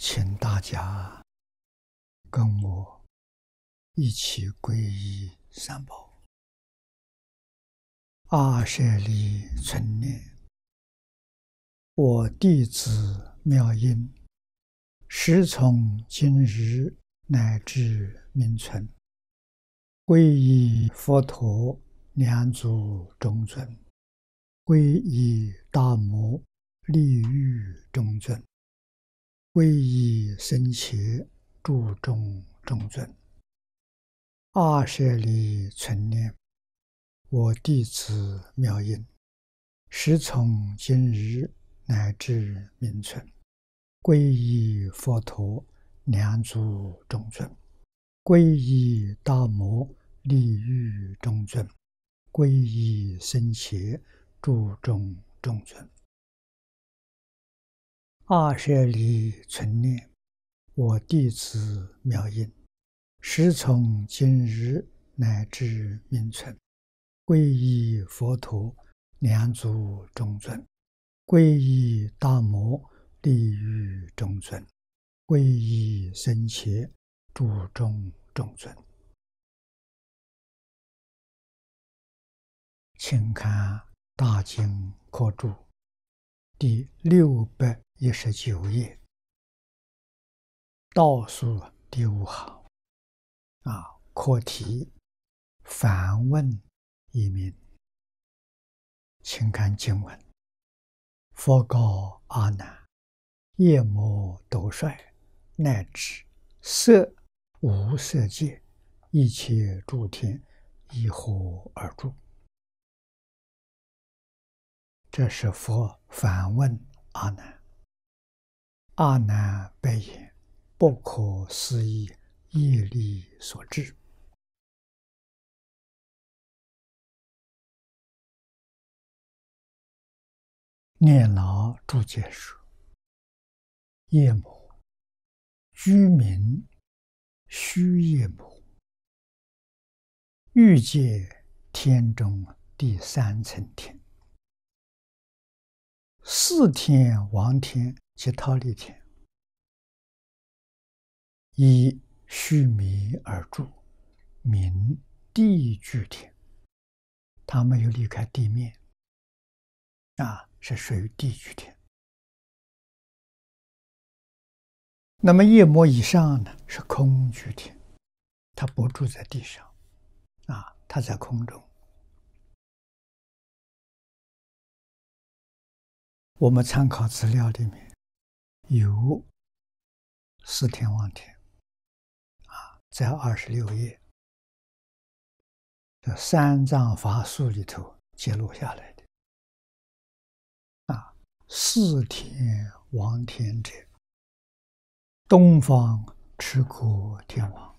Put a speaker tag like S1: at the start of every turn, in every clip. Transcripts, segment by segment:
S1: 请大家跟我一起皈依三宝。阿舍利存念，我弟子妙音，师从今日乃至明存，
S2: 皈依佛陀，两足中尊；皈依大摩利欲中尊。皈依僧伽，注重重尊；二舍离存念，我弟子妙音，时从今日乃至明存。皈依佛陀，梁祖中尊；皈依大摩，利欲众尊；皈依僧伽，注重众尊。二十里存念，我弟子妙音，时从今日乃至明春，皈依佛陀，两足中尊；，皈依大摩地狱中尊；，
S1: 皈依僧伽注中中尊。请看《大经科注》第六百。一十九页，倒数第五行，啊，课题，反问一名。请看经文。佛告阿难：夜魔斗
S2: 帅，乃至色无色界一切
S1: 诸天，以何而住？这是佛反问阿难。阿难白言：“不可思议，业力所致。念老注解说：业魔，居民须业魔，欲界天中第三层天，四天王天。”其他力天以须弥而住，名地聚天，它没有离开地面，啊，是属于地居天。那么夜魔以上呢，是空居天，它不住在地上，啊，它在空中。我们参考资料里面。有四天王天，啊，在二十六页的三藏法书里头记录下来的。啊，四天王天者，东方持国天王，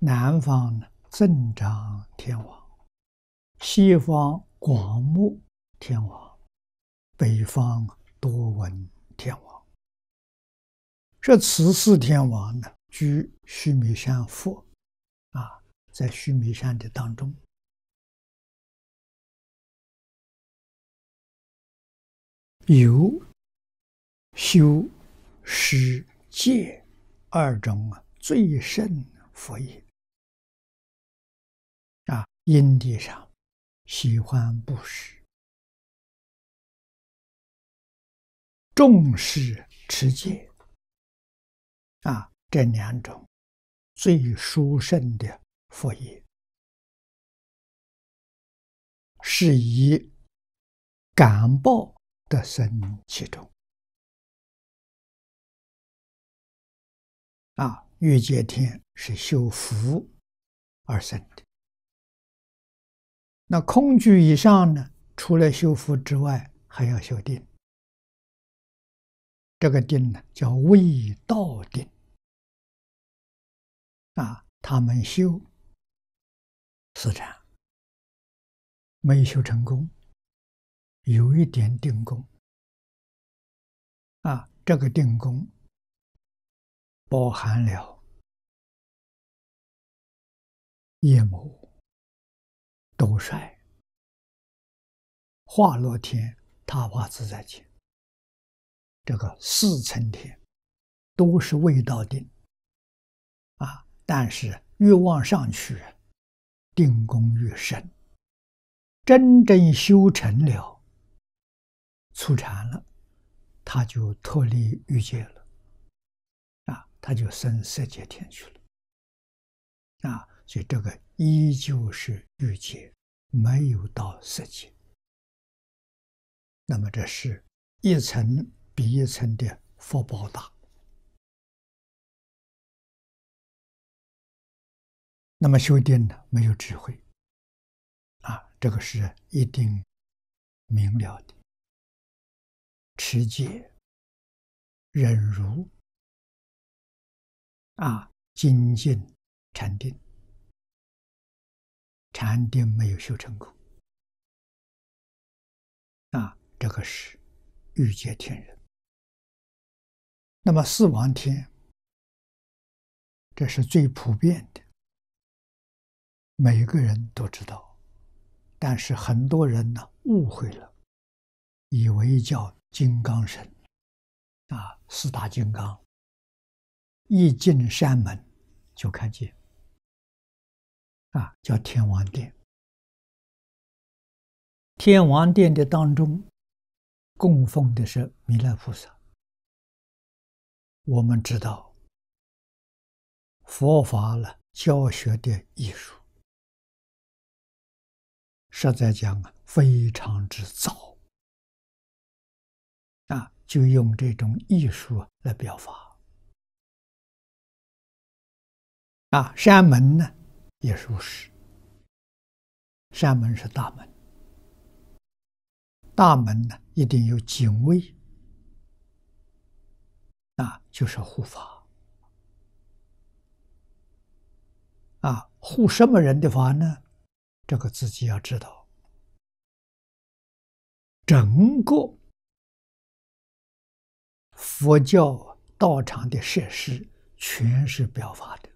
S1: 南
S2: 方增长天王，西方广目天王，北方多闻天王。
S1: 这慈寺天王呢，居须弥山佛，啊，在须弥山的当中，有修施戒二种最胜佛也。啊，因地上喜欢布施，重视持戒。啊，这两种最殊胜的佛业，是以感报的生其中。啊，欲界天是修福而生的。那空居以上呢？除了修福之外，还要修定。这个定呢，叫未到定。啊，他们修四禅，没修成功，有一点定功。啊，这个定功包含了夜幕、斗帅、花落天、他花自在天，这个四层天
S2: 都是未到定。但是越往上去，定功越深。真正修成了、出禅了，他就脱离欲界了，啊，他就升色界天去了。啊，所以这个依旧是欲界，没有到色界。
S1: 那么，这是一层比一层的佛报大。那么修定呢？没有智慧啊，这个是一定明了的。持戒、忍辱、啊、精进、禅定，禅定没有修成功啊，这个是欲界天人。那么四王天，这是最普遍的。
S2: 每个人都知道，但是很多人呢误会
S1: 了，以为叫金刚神，啊，四大金刚。一进山门就看见，啊，叫天王殿。天王殿的当中供奉的是弥勒菩萨。我们知道，佛法了教学的艺术。实在讲啊，非常之早啊，就用这种艺术来表达。啊，山门呢也如是。山门是大门，
S2: 大门呢一定有警卫。啊，就是护法。啊，护
S1: 什么人的法呢？这个自己要知道，整个佛教道场的设施全是表法的，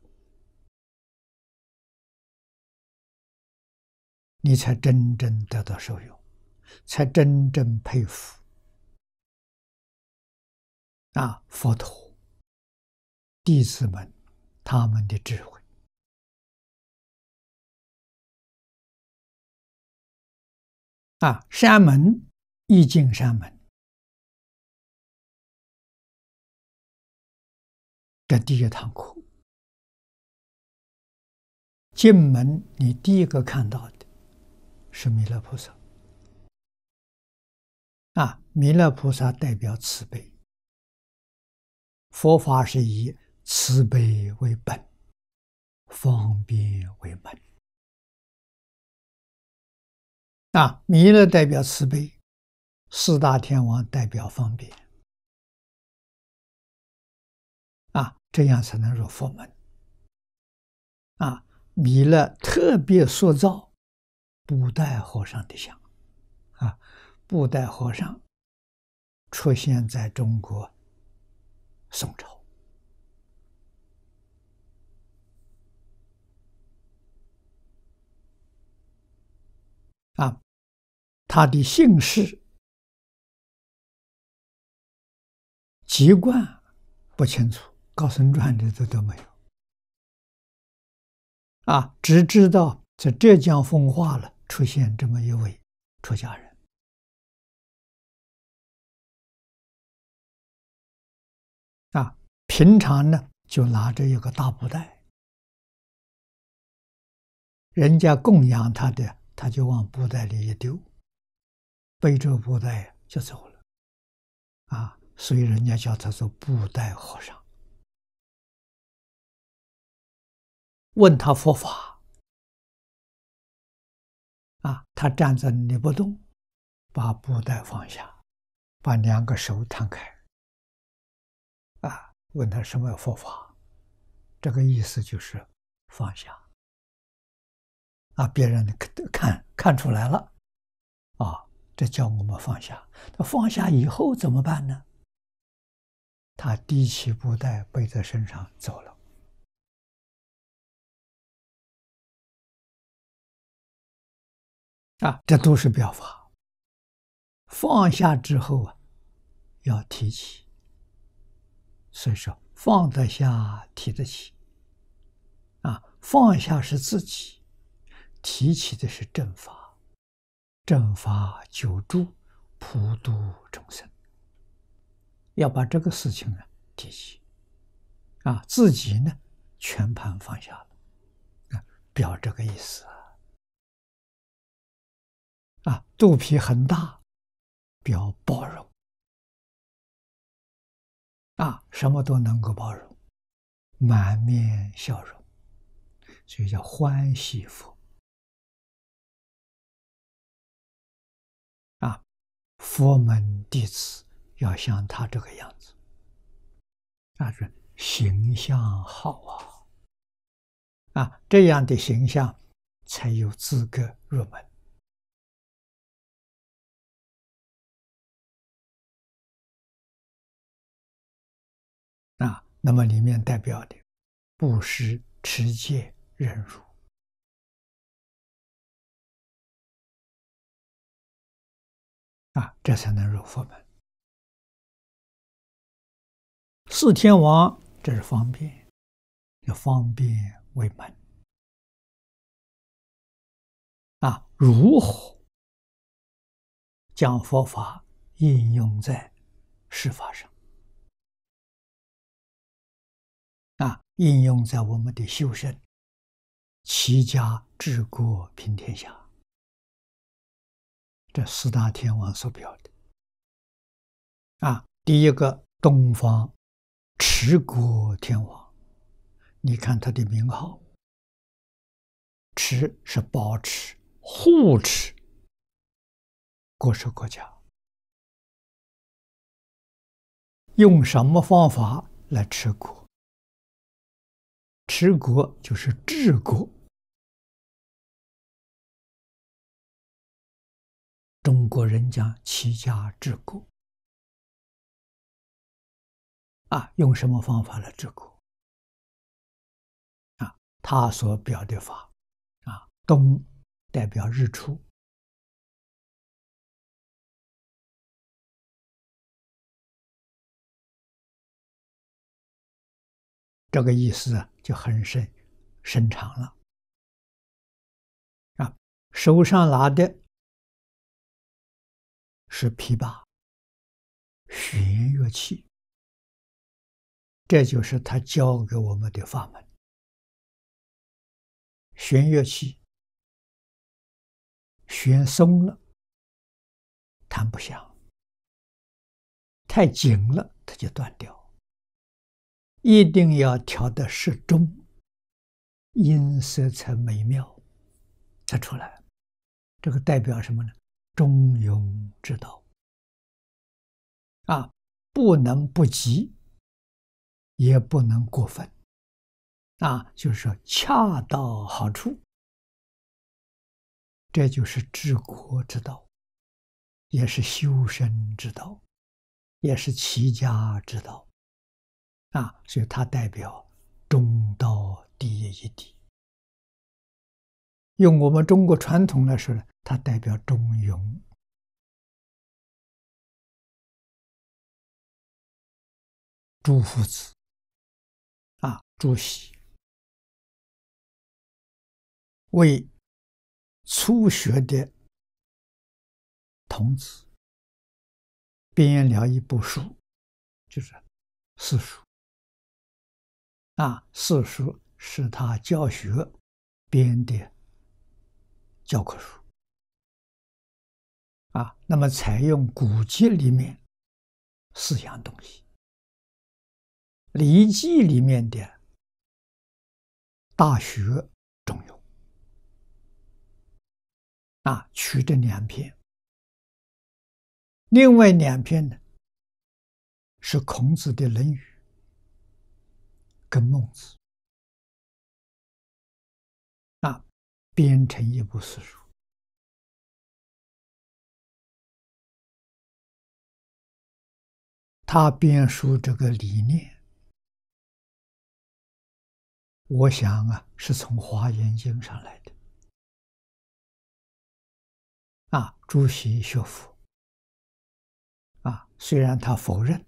S1: 你才真正得到受用，才真正佩服啊佛陀、弟子们他们的智慧。啊，山门一进山门，这第一堂课，进门你第一个看到的是弥勒菩萨。
S2: 啊，弥勒菩萨代表慈悲，
S1: 佛法是以慈悲为本，方便为门。啊，弥勒代表慈悲，四大天王代表方便。啊，这样才能入佛门。啊，弥
S2: 勒特别塑造布袋和尚的像。啊，布袋和尚出现在中国宋
S3: 朝。
S1: 他的姓氏、籍贯不清楚，高僧传里头都没有。啊，只知道在浙江奉化了出现这么一位出家人。啊，平常呢就拿着一个大布袋，人家供养他的，他就往布袋里一丢。背着布袋就走了，啊，所以人家叫他做布袋和尚。问他佛法，啊，他站在那里不动，把布袋放下，把两个手摊开，
S2: 啊，问他什么佛法，这个意思就是放下，啊，别人看看出来了，啊。这叫
S1: 我们放下。那放下以后怎么办呢？他提起布袋背在身上走了。啊，这都是表法。放下之后啊，要提起。
S2: 所以说，放得下，提得起。啊，放下是自己，提起的是正法。正法久住，普度众生。要把这个事情呢提起，啊，自己呢全盘放下了，啊，表
S1: 这个意思啊。啊，肚皮很大，表包容，啊，什么都能够包容，满面笑容，所以叫欢喜佛。佛门弟子要像他这个样子，那是形象好啊！啊，这样的形象才有资格入门。啊，那么里面代表的布施、持戒、忍辱。啊，这才能入佛门。四天王，这是方便，要方便为门。啊，如何将佛法应用在事法上？啊，应用在我们的修身、齐家、治国、平天下。这四大天王所表的啊，第一个东方持国天王，你看他的名号，持是保持、护持，国是国家。用什么方法来持国？持国就是治国。中国人讲齐家治国，啊，用什么方法来治国？啊，他所表的法，啊，东代表日出，这个意思啊就很深深长了。啊，手上拿的。是琵琶，弦乐器。这就是他教给我们的法门。弦乐器，弦松了，弹不响；太紧了，它就断掉。
S2: 一定要调的适中，音色才美
S1: 妙，才出来。这个代表什么呢？中庸之道啊，不能不及，也不能过分啊，就是说恰到好处，这就是治国之道，也是修身之道，也是齐家之道
S2: 啊，所以它代表中道第一义谛。
S1: 用我们中国传统来说呢，它代表中庸。朱夫子啊，朱熹为初学的童子编了一部书，就是《四书》啊，《四书》是他教学编的。教科书啊，那么采用古籍里面四样东西，《礼记》里面的《大学》中有啊，取这两篇，另外两篇呢是孔子的《论语》跟《孟子》。编成一部私书，他编书这个理念，我想啊，是从《华严经》上来的。啊，朱熹学佛，啊，虽然他否认，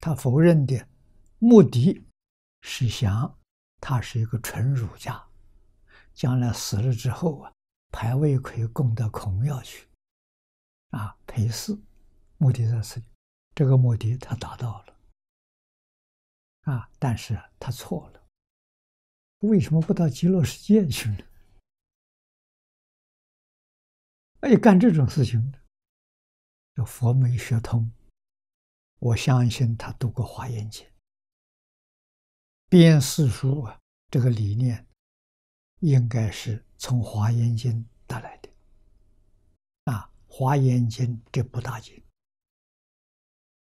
S1: 他否认的
S2: 目的是想他是一个纯儒家。将来死了之后啊，牌位可以供到孔庙去，啊，陪祀，目的在此，这个目的他达到了，
S1: 啊，但是他错了，为什么不到极乐世界去呢？哎，干这种事情，叫佛没学通，我相信他读过《华严经》，编四书啊，这个理念。应该是
S2: 从《华严经》得来的。啊，《华严经》这部
S1: 大经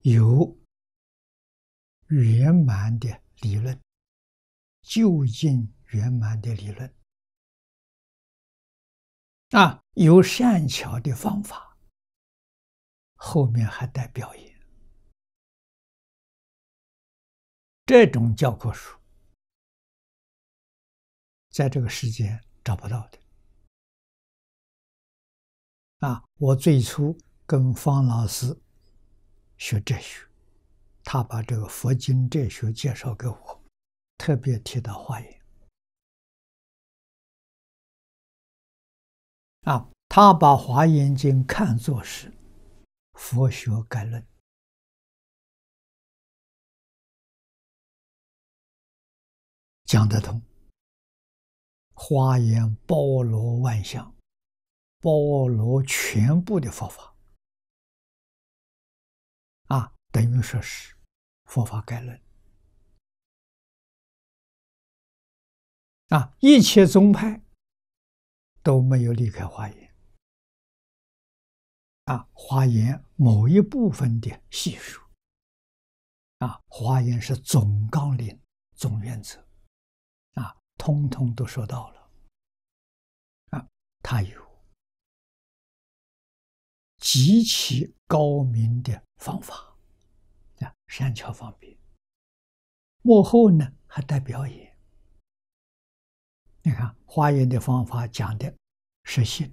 S1: 有圆满的理论，究竟圆满的理论。啊，有善巧的方法，后面还带表演。这种教科书。在这个世间找不到的啊！我最初跟
S2: 方老师学哲学，他把这个佛经哲学
S1: 介绍给我，特别提到华严。啊，他把《华严经》看作是佛学概论，讲得通。花言包罗万象，包罗全部的佛法，啊，等于说是佛法概论，啊，一切宗派都没有离开华严，啊，华严某一部分的系数。啊，华严是总纲领、总原则。通通都说到了，啊，他有极其高明的方法，啊，山巧方便，
S2: 幕后呢还带表演。你看花园的方法讲的是心，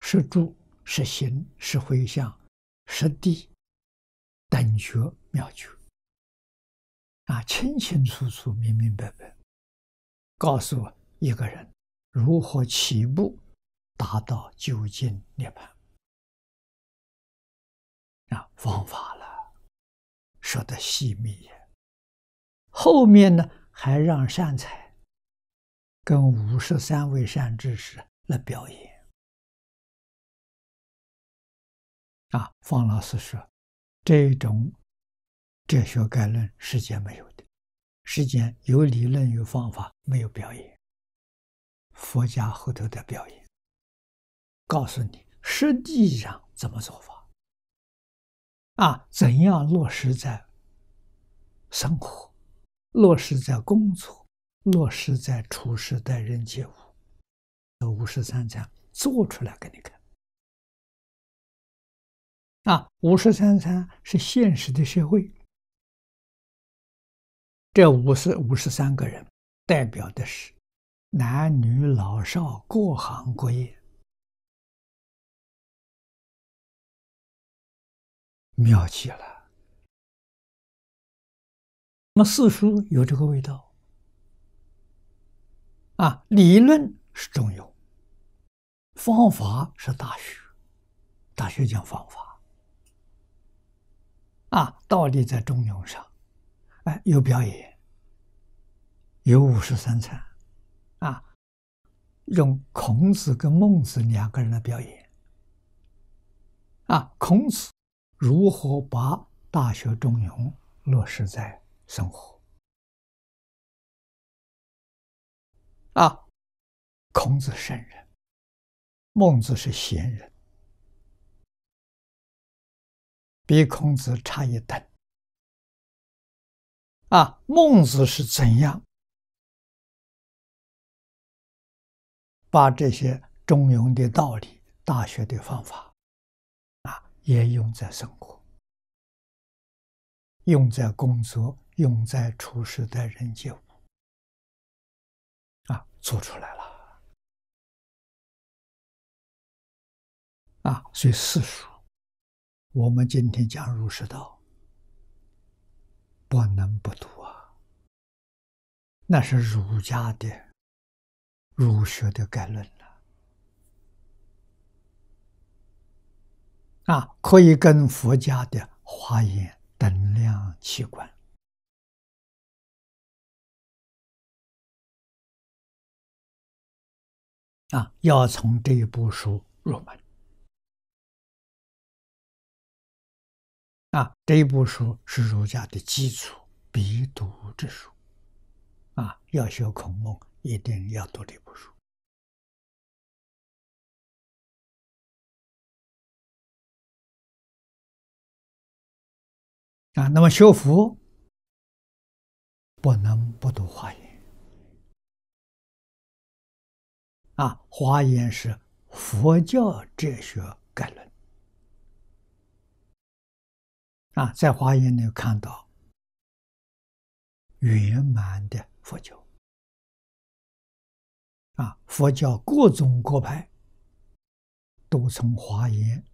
S2: 是住，是行，是回向，
S1: 是地等觉妙求，啊，清清楚楚，明明白白。告诉一个人如何起步，达到究竟涅槃啊，方法了，说的细密呀。后面呢，还让善财跟五十三位善知识来表演。啊，方老师说，这种哲学概论，世界没
S2: 有的。时间有理论有方法，没有表演。佛家后头的表演，告诉你实际上怎么做法，啊，怎样落实在生活，落实在工作，落实在处事待人接物，
S1: 五十三章做出来给你看。啊，五十三餐是现实的社会。这五十五十三个人代表的是男女老少各行各业，妙极了。那么四书有这个味道啊，理论
S2: 是中庸，方法是大学，大学讲方法啊，道理在中庸上。哎，有表演，有五十三场，啊，用孔子跟孟子两个人的表演，啊，
S1: 孔子如何把《大学》《中庸》落实在生活？啊，孔子圣人，孟子是贤人，比孔子差一等。啊，孟子是怎样把这些中庸的道理、大学的方法啊，也用在生活、用在工作、用在处事的人际物啊，做出来了啊！以四书，我们今天讲入世道。我能不读啊？
S2: 那是儒家的儒学的概论了，啊，
S1: 可以跟佛家的华严、等量器观，啊，要从这一部书入门。啊，这一部书是儒家的基础必读之书，啊，要学孔孟一定要读这部书。啊，那么修福不能不读华严，
S2: 啊，华严是佛教哲学概论。
S1: 啊，在华严里看到圆满的佛教。啊，佛教各种各派都从华严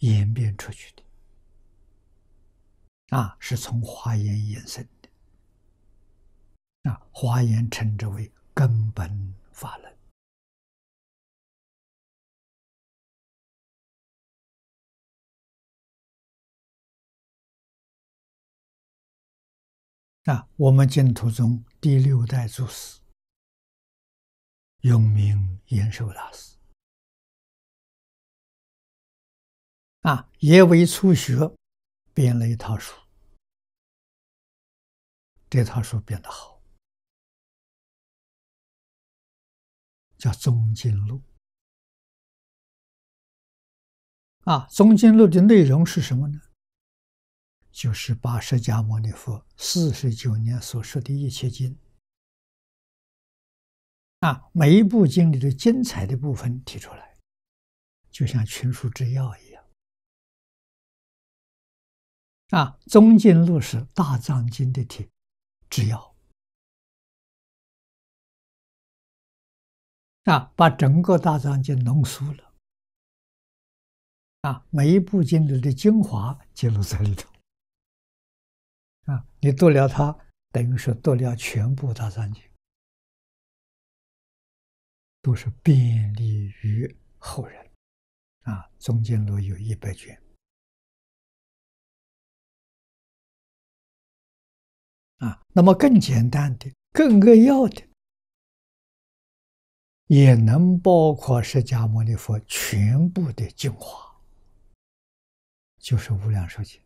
S1: 演变出去的，啊，是从华严衍生的。啊，华严称之为根本法门。啊，我们净土宗第六代祖师，永明延寿大师。啊，也为初学编了一套书，这套书编得好，叫《中经录》。啊，《中经录》的内容是什么呢？就是把释迦牟尼佛四十九年
S2: 所说的一切经啊，每一部经里的
S1: 精彩的部分提出来，就像群书之要一样啊。《中经录》是大藏经的提摘要，啊，把整个大藏经浓缩了啊，每一部经里的精华记录在里头。啊，你读了它，等于是读了全部大藏经，都是便利于后人。啊，中间路有一百卷，啊，那么更简单的、更扼要的，也能
S2: 包括释迦牟尼佛全部的精华，就是《无量寿经》。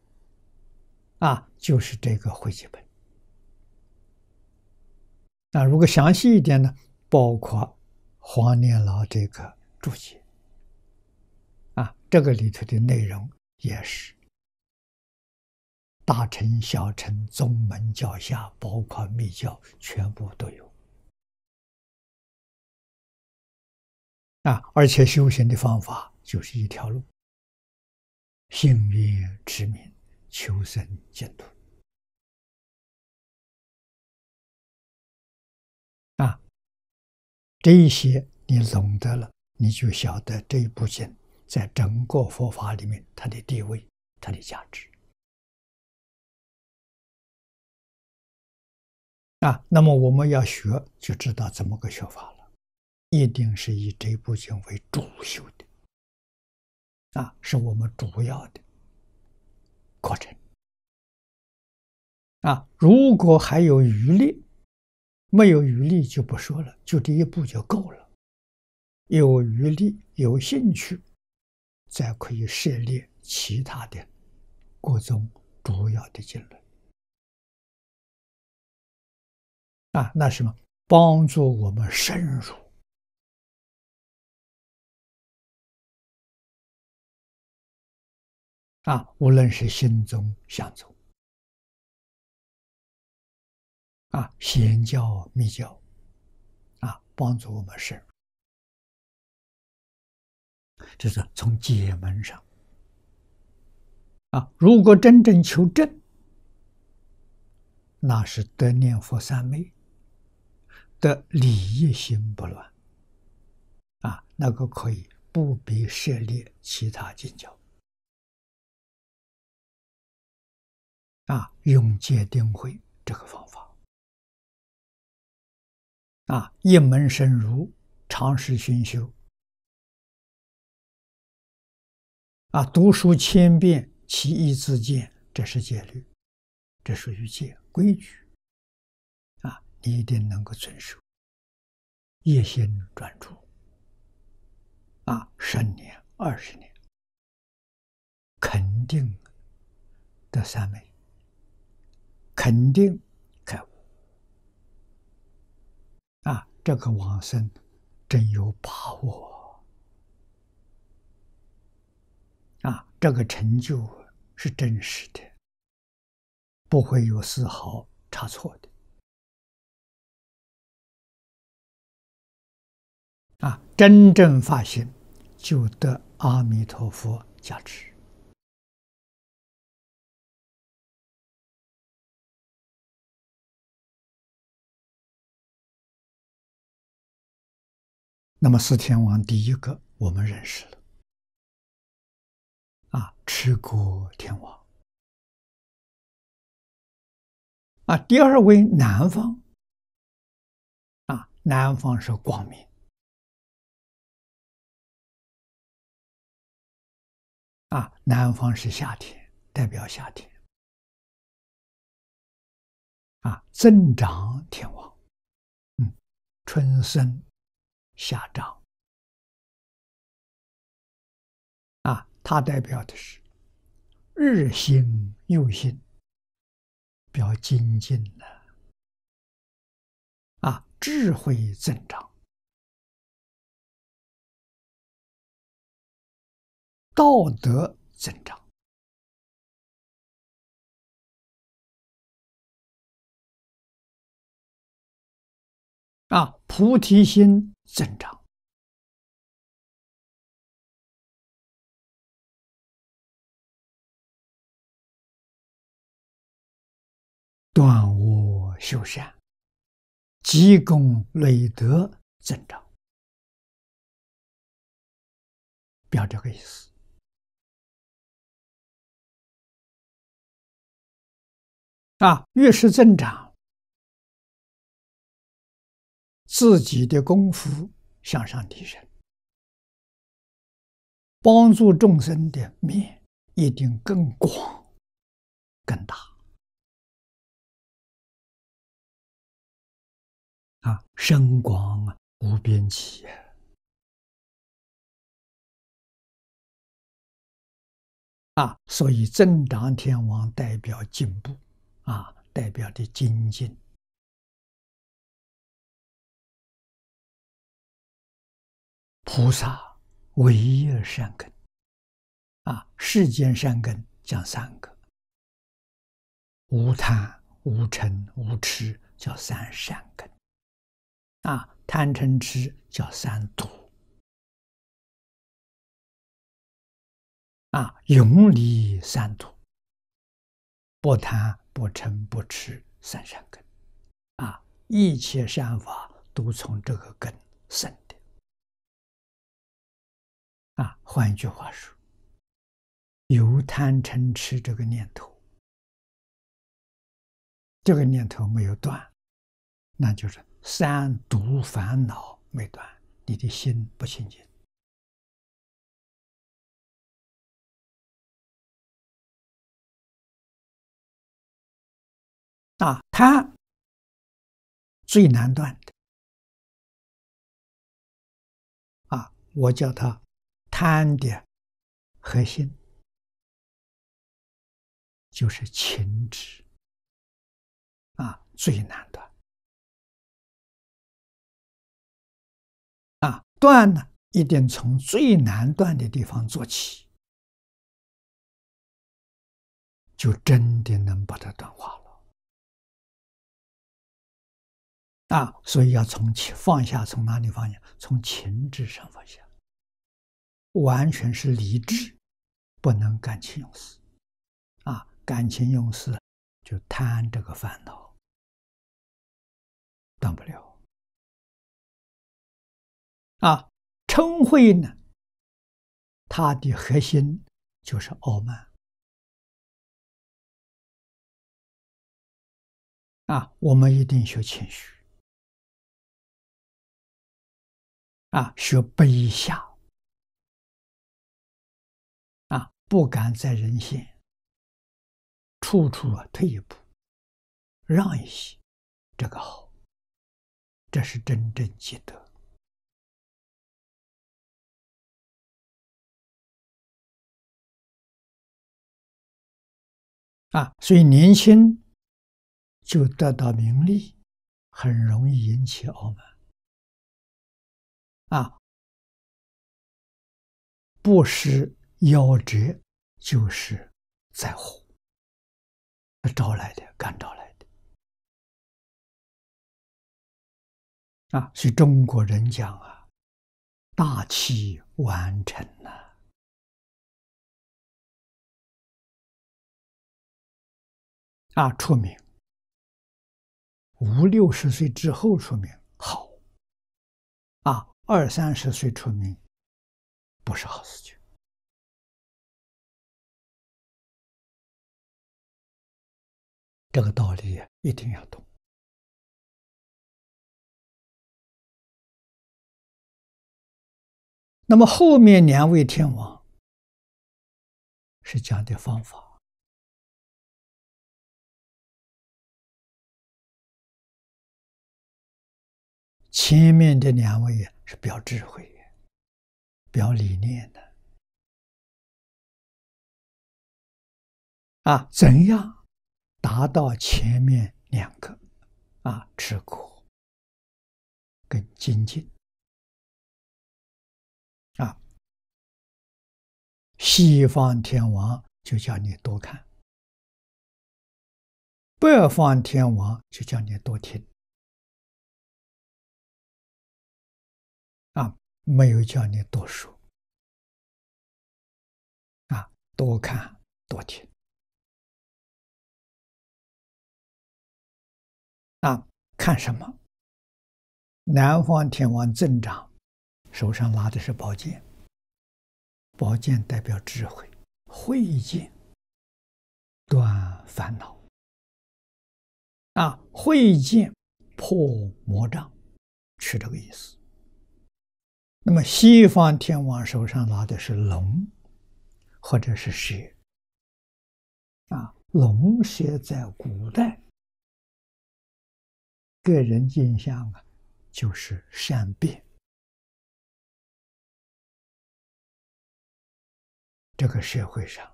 S2: 啊，就是这个汇集本。那如果详细一点呢？包括黄念老这个注解啊，这个里头的内容也
S1: 是大乘、小乘、宗门、教下，包括密教，全部都有。啊，而且修行的方法就是一条路：幸运、持名。求生净土啊，这一些你懂得了，你就晓得这部经在整个佛法里面它的地位、它的价值啊。那么我们要学，就知道怎么个学法了，一定是
S2: 以这部经为主修的啊，是我们主要的。过程啊，如果还有余力，没有余力就不说了，就第一步就够了。有余力、有兴趣，才可以涉猎其他
S1: 的各种主要的结论。啊，那什么帮助我们深入。啊，无论是心宗、相宗，啊，显教、密教，啊，帮助我们是，
S2: 这是从解门上。啊，如果真正求证，那是得念佛三昧，得理业心不乱。
S1: 啊，那个可以不必涉猎其他经教。啊，用戒定慧这个方法。啊，一门深入，长时熏修。啊，读书千遍，其义自见。这是戒律，这是于戒规矩。啊，你一定能够遵守。一心专注。啊，十年、二十年，
S2: 肯定的三昧。肯定可悟啊，这个往生真有把握！啊，这个成就
S1: 是真实的，不会有丝毫差错的！啊，真正发心，就得阿弥陀佛加持。那么四天王，第一个我们认识了，啊，持国天王。啊，第二位南方，啊，南方是光明，啊，南方是夏天，代表夏天。啊，增长天王，嗯，春生。下涨啊，它代表的是日新又新，表精进的啊，智慧增长、道德增长啊，菩提心。增长，断我修善，积功累德，增长，表这个意思啊，越是增长。自己的功夫向上提升，帮助众生的面一定更广、更大啊！深光啊，无边际啊！啊，所以增长天王代表进步啊，代表的精进。菩萨唯一善根，啊，世间善
S2: 根讲三个：无贪、无嗔、无痴，
S1: 叫三善根。啊，贪嗔痴叫三毒。啊，永离三毒，不贪、不嗔、不痴，三善根。啊，一切善法都从这个根生。啊，换一句话说，有贪嗔痴这个念头，这个念头没有断，那就是三毒烦恼没断，你的心不清净。啊，贪最难断的。啊，我叫他。贪的核心就是情执啊，最难断。啊，断呢，一定从最难断的地方做起，就真的能把它断化了。啊，所以要从放下，从哪里放下？从情执
S2: 上放下。完全是理智，不能感情用事
S1: 啊！感情用事就贪这个烦恼，断不了啊。嗔慧呢，他的核心就是傲慢啊。我们一定学谦虚啊，学卑下。不敢在人前处处啊退一步，让一些，这个好，这是真正积德啊。所以年轻就得到名利，很容易引起傲慢啊，不识。夭折就是在乎招来的，赶招来的。啊，所以中国人讲啊，大器晚成呐，啊，出名，五六十岁之后出名好。啊，二三十岁出名，不是好事情。这个道理一定要懂。那么后面两位天王是讲的方法，前面这两位呀是表智慧、表理念的啊，怎样？达到前面两个啊，吃苦跟精进啊，西方天王就叫你多看，北方天王就叫你多听啊，没有叫你多说啊，多看多听。啊，看什么？南方天王镇长，手上拿的是宝剑，宝剑代表智慧，慧剑断烦恼。啊，慧剑破魔障，是这个意思。那么
S2: 西方天王手上拿的是龙，或者是蛇。
S1: 啊，龙蛇在古代。个人印象啊，就是善变。这个社会上，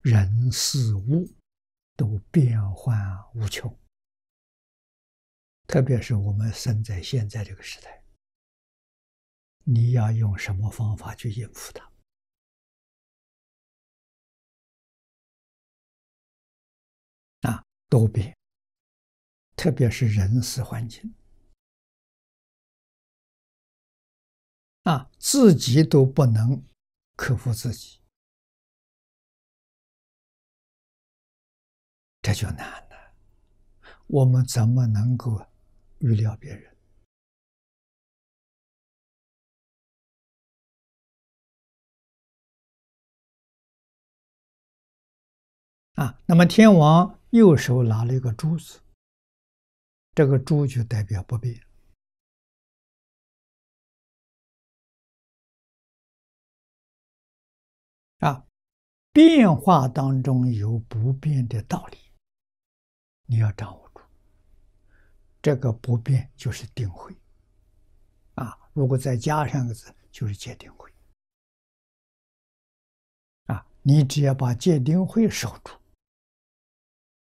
S1: 人事物都变幻无穷。特别是我们生在现在这个时代，你要用什么方法去应付它？啊，多变。特别是人事环境，啊，自己都不能克服自己，这就难了。我们怎么能够预料别人？啊，那么天王右手拿了一个珠子。这个“住”就代表不变啊！变化当中有不变的道理，你要掌握住。
S2: 这个不变就是定慧啊！如果再加上个字，就
S1: 是戒定慧啊！你只要把戒定慧守住，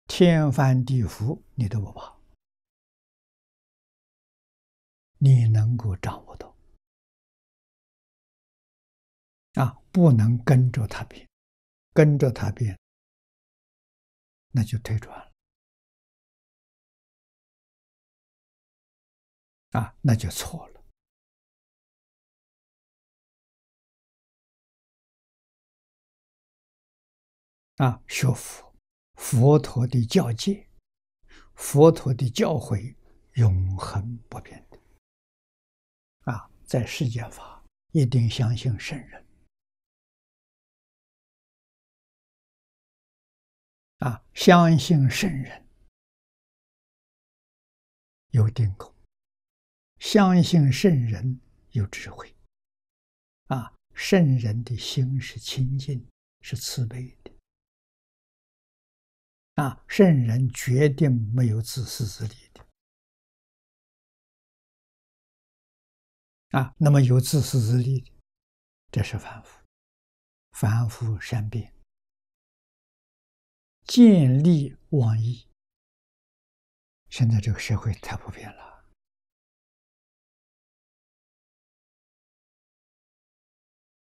S1: 天翻地覆你都不怕。你能够掌握到，啊，不能跟着他变，跟着他变，那就退转了，啊，那就错了，啊，学佛，佛陀的教诫，佛陀的教诲，永恒不变。在世间法，一定相信圣人。啊，相信圣人有定功，相信圣人有智慧。
S2: 啊，圣人的心是清净，是慈悲的。
S1: 啊，圣人绝对没有自私自利。啊，那么有自私自利的，这是反复反复善变，见利忘义。现在这个社会太普遍了。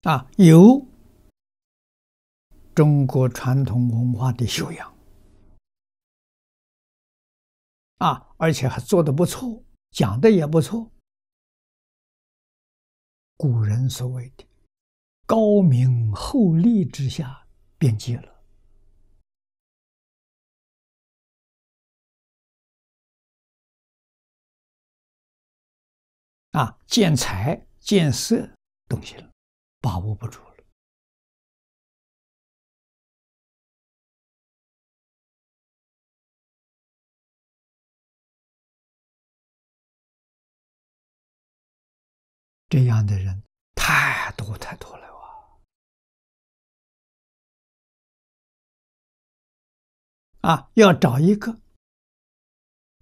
S1: 啊，有中国传统文化的修养，啊，而且还做的不错，讲的也不错。古人所谓的“高明厚利”之下，变界了啊，见财见色东西了，把握不住。这样的人太多太多了哇！啊，要找一个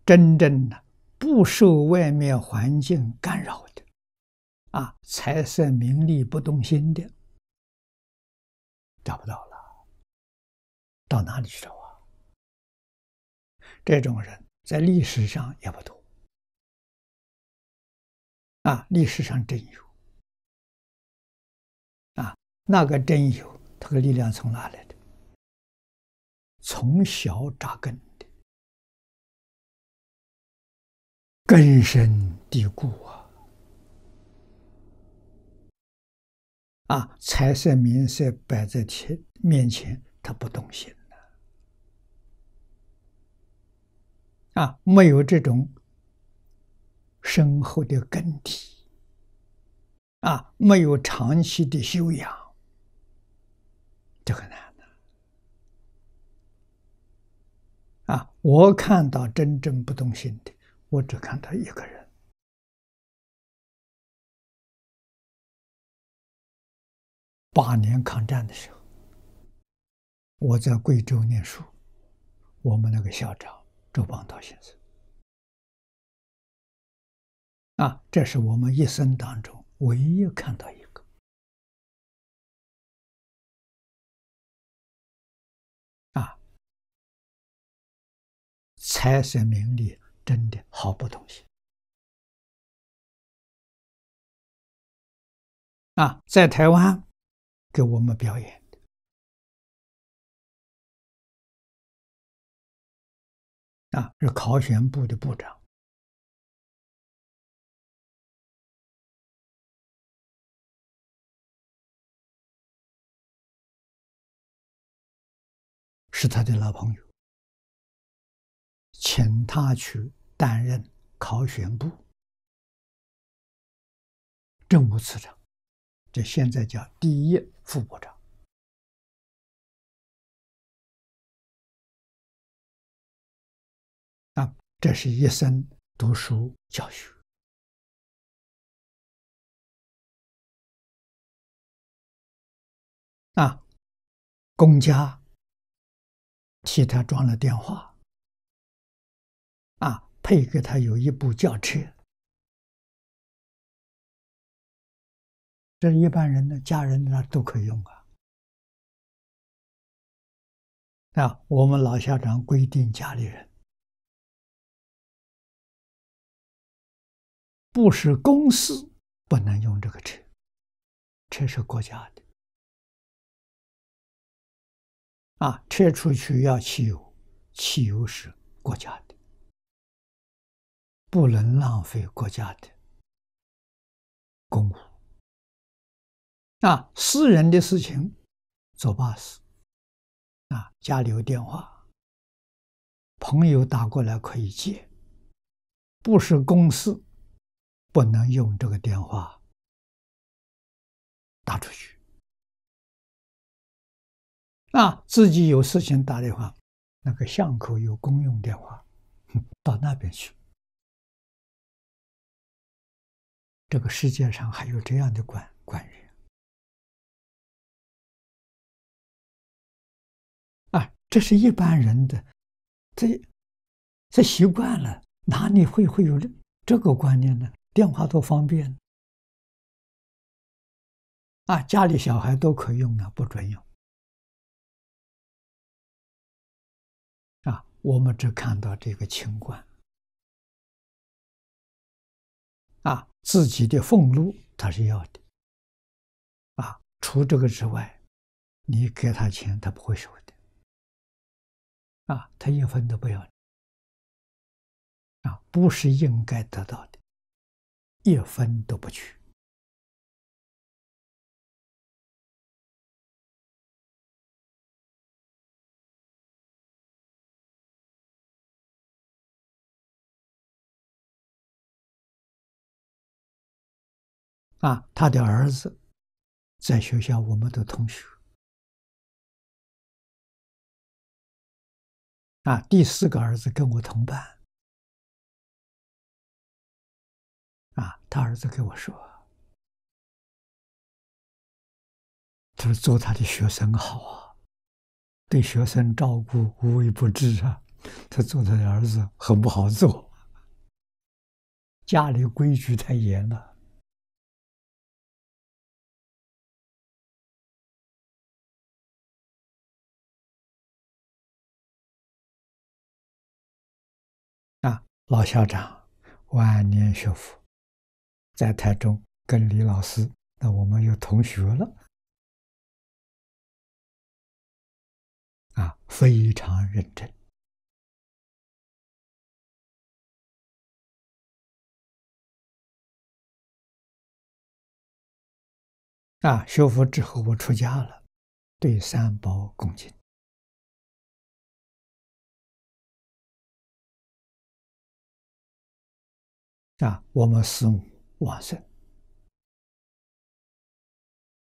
S1: 真正
S2: 的不受外面环境干扰的啊，财色
S1: 名利不动心的，找不到了。到哪里去找啊？这种人在历史上也不多。啊，历史上真有啊，那个真有，他的力量从哪来的？从小扎根的，根深蒂固啊！
S2: 啊，财色名色摆在前面前，他不动心啊，没有这种。深厚的根体。啊，没有长期的修养，这个难的
S1: 啊！我看到真正不动心的，我只看到一个人。八年抗战的时候，我在
S2: 贵州念书，我们那个校长周邦道先生。
S1: 啊，这是我们一生当中唯一看到一个啊，财色名利真的毫不同心啊，在台湾给我们表演啊，是考选部的部长。是他的老朋友，请他去担任考选部政务次长，这现在叫第一副部长。啊，这是一生读书教学啊，公家。替他装了电话，啊，配给他有一部轿车，这一般人的家人呢，都可以用啊。啊，我们老校长规定，家里人不是公司不能用这个车，车是国家的。啊，车出去要汽油，汽油是国家的，不能浪费国家的功夫。啊，私人的事情做巴士。
S2: 啊，家里有电话，朋友打过来可以接，
S1: 不是公司不能用这个电话打出去。啊，自己有事情打电话，那个巷口有公用电话，到那边去。这个世界上还有这样的管管员啊，这是一般人的，这这习惯了，哪里会会有这个观念呢？电话多方便啊！家里小孩都可以用的，不准用。我们只看到这个情况，啊，自己的俸禄他是要的，啊，除这个之外，你给他钱他不会收的，啊，他一分都不要，啊，不是应该得到的，一分都不取。啊，他的儿子在学校，我们的同学啊，第四个儿子跟我同班啊，他儿子跟我说，他说做他的学生好啊，对学
S2: 生照顾无微不至啊，他做他的儿子很不好做，
S1: 家里规矩太严了。老校长万年学佛，在台中跟李老师，那我们又同学了啊，非常认真啊。学佛之后，我出家了，对三宝恭敬。啊，我们师母往生，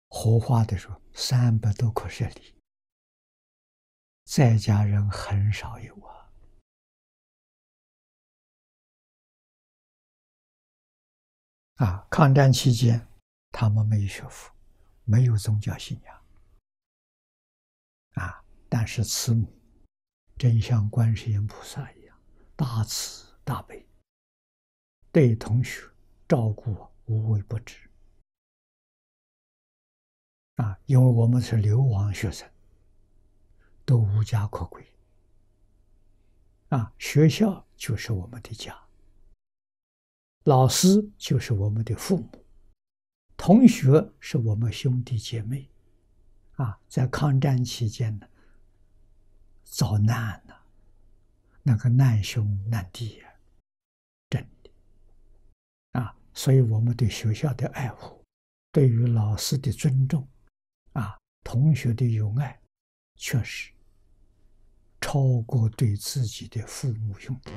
S1: 活化的时候三百多颗舍利，在家人很少有啊。啊，抗战期间他们没有学佛，没有宗教信仰。啊，但是慈
S2: 母真像观世音菩萨一样，大慈大悲。对同学照顾无微不至啊！因为我们是流亡学生，都无家可归啊。学校就是我们的家，老师就是我们的父母，同学是我们兄弟姐妹啊。在抗战期间呢，遭难了，那个难兄难弟呀。所以，我们对学校的爱护，对于老师的尊重，啊，同学的友爱，确实
S1: 超过对自己的父母兄弟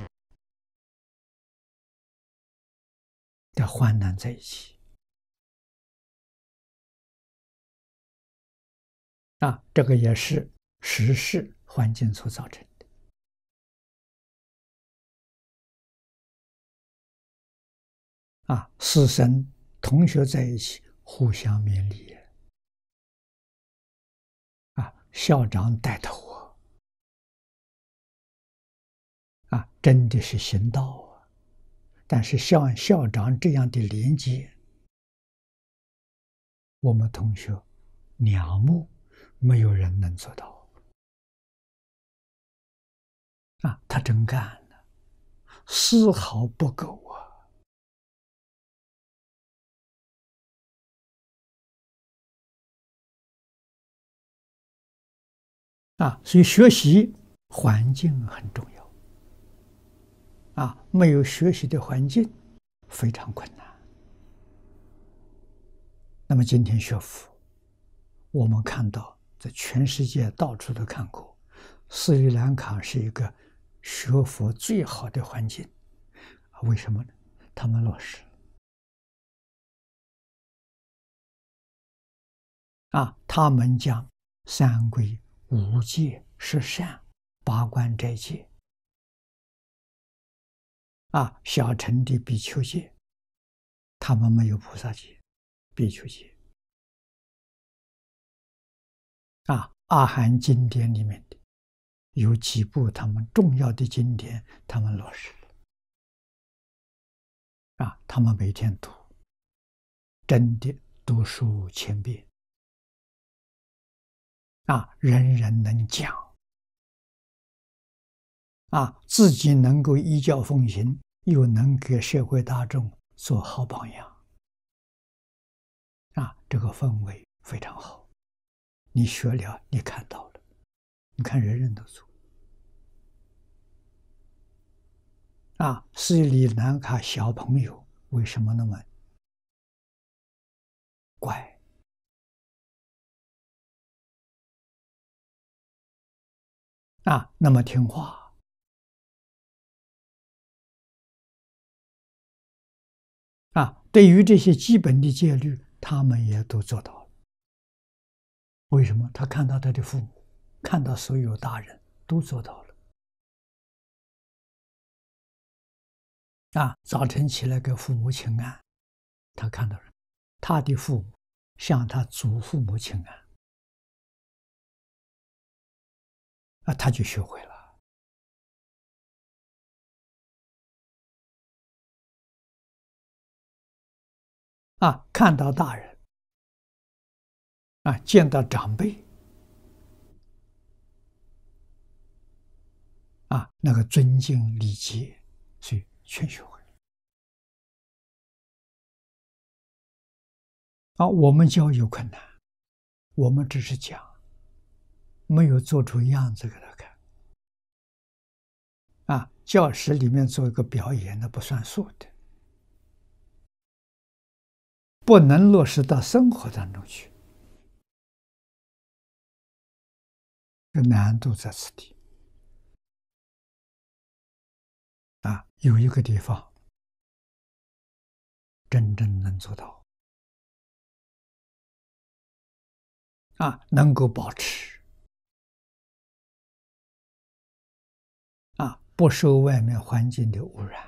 S1: 的患难在一起。啊，这个也是时事环境所造成。啊，师生同学在一起互相勉励。啊，校长带头啊，真的是行道啊。但是像校长这样的廉洁，我们同学两目没有人能做到。啊，他真干了，丝毫不苟。啊，所以学习环境很重要。啊，没有学习
S2: 的环境，非常困难。那么今天学佛，我们看到在全世界到处都看过，
S1: 斯里兰卡是一个学佛最好的环境。为什么呢？他们落实啊，他们讲三规。五戒是善，八关斋戒。啊，小乘的比丘戒，他们没有菩萨戒，比丘戒。啊，阿含经典里面的有几部，他们重要的经典，他们落实了。啊，他们每天读，真的读书千遍。啊，人人能讲。啊，自己能够依教奉行，又能
S2: 给社会大众做好榜样。啊，这个氛围非常好。你学了，你看到了，你看人人都做。啊，斯里兰
S1: 卡小朋友为什么那么乖？啊，那么听话啊！对于这些基本的戒律，他们也都做到了。为什么？他看到他的父母，看到所有大人都做到了。啊，早晨起来给父母请安，他看到了他的父母向他祖父母请安。那他就学会了啊！看到大人，啊，见到长辈，啊，那个尊敬礼节，所以全学会了。啊，我们教有困难，我们只是讲。没有做出样子给他
S2: 看，啊，教室里面做一个表演，那不算
S1: 数的，不能落实到生活当中去，这难度在此地，啊，有一个地方真正能做到，啊，能够保持。不受外面环境的污染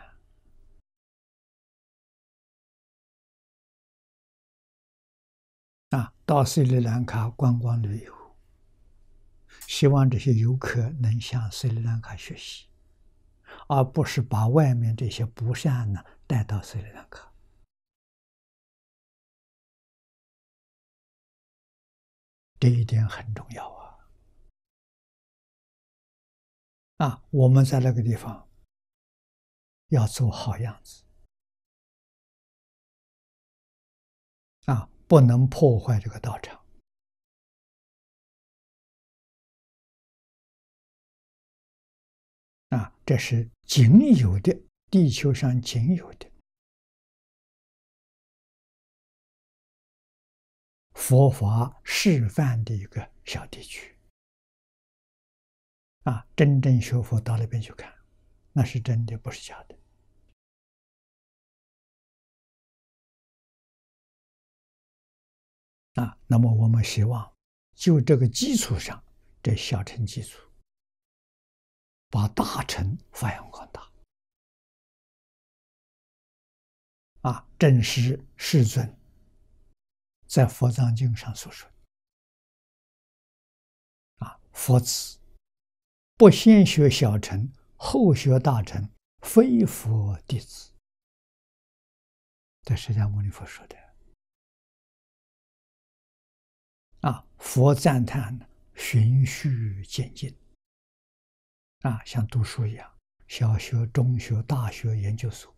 S1: 啊！到斯里兰卡观光旅游，希望这些游客
S2: 能向斯里兰卡学习，而不是把外面这些不善
S1: 呢带到斯里兰卡。这一点很重要啊！啊，我们在那个地方要做好样子，啊，不能破坏这个道场，啊，这是仅有的地球上仅有的佛法示范的一个小地区。啊，真正学佛到那边去看，那是真的，不是假的。啊，那么我们希望就这个基础上，这小乘基础，把大乘发扬光大。啊，正是世尊在《佛藏经》上所说的。啊，佛子。不先学小乘，后学大乘，非佛弟子。这释迦牟尼佛说的。啊，佛赞叹循序渐进。啊，像读书一样，小学、中学、大学、研究所，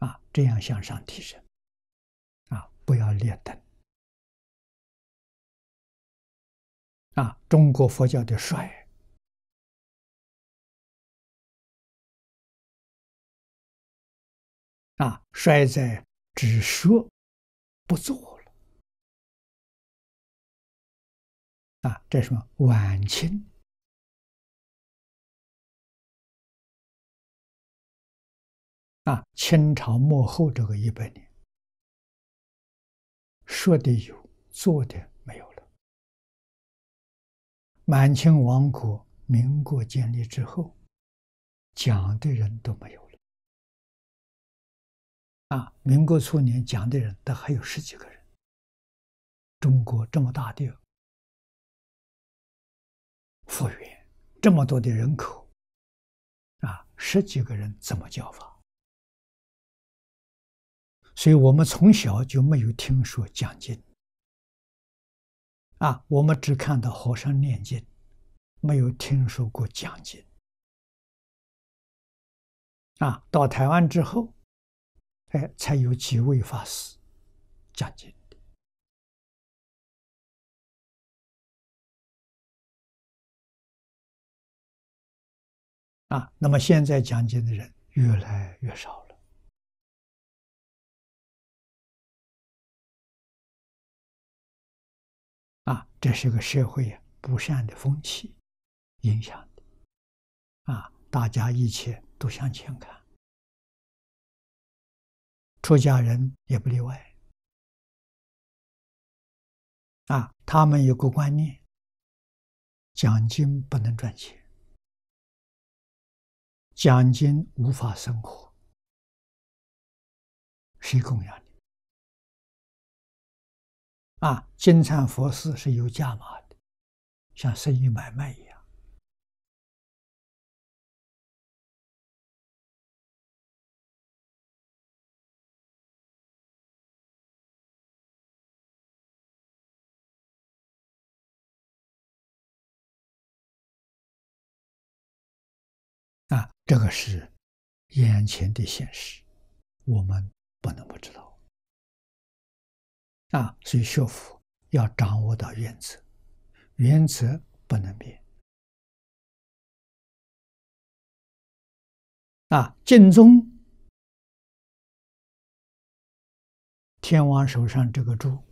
S1: 啊，这样向上提升。啊，不要劣等。啊，中国佛教的衰。啊，衰在只说不做了。啊，这什么晚清啊，清朝末后这个一百年，说的
S2: 有，做的没有了。满清亡国，
S1: 民国建立之后，讲的人都没有。啊，民国初年，讲的人都还有十几个人。中国这么大地方，复这么多的人口，啊，十几个人怎么教法？
S2: 所以，我们从小就没有听说讲经，
S1: 啊，我们只看到和尚念经，没有听说过讲经。啊，到台湾之后。哎，才有几位法师讲经的啊？那么现在讲经的人越来越少了啊！这是个社会啊不善的风气影响的啊！大家一切都向前看。出家人也不例外。啊，他们有个观念：讲经不能赚钱，讲经无法生活，谁供养你？啊，金蝉佛寺是有价码的，像生意买卖一样。这个是眼前的现实，我们不能不知道。啊，所以学佛要掌握到原则，原则不能变。啊，敬宗天王手上这个珠，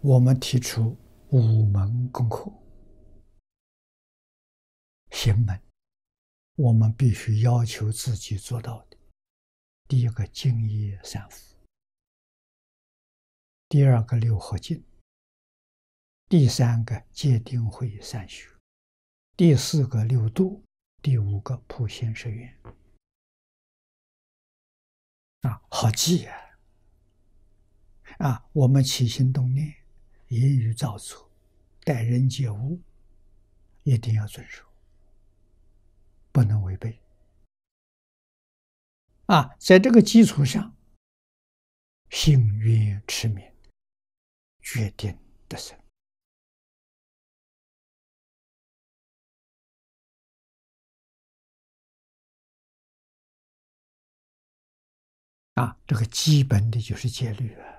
S1: 我们提出。五门功课，行门，我们必须要求自己做到的。第一个敬业三福，第二个六合敬，第三个戒定慧三修，第四个六度，第五个普贤十愿。
S2: 啊，好记呀！啊，我们起心动念。言语造作、待人接物，一定要遵守，不能违背。
S1: 啊，在这个基础上，幸愿持名，决定得胜。啊，这个基本的就是戒律啊。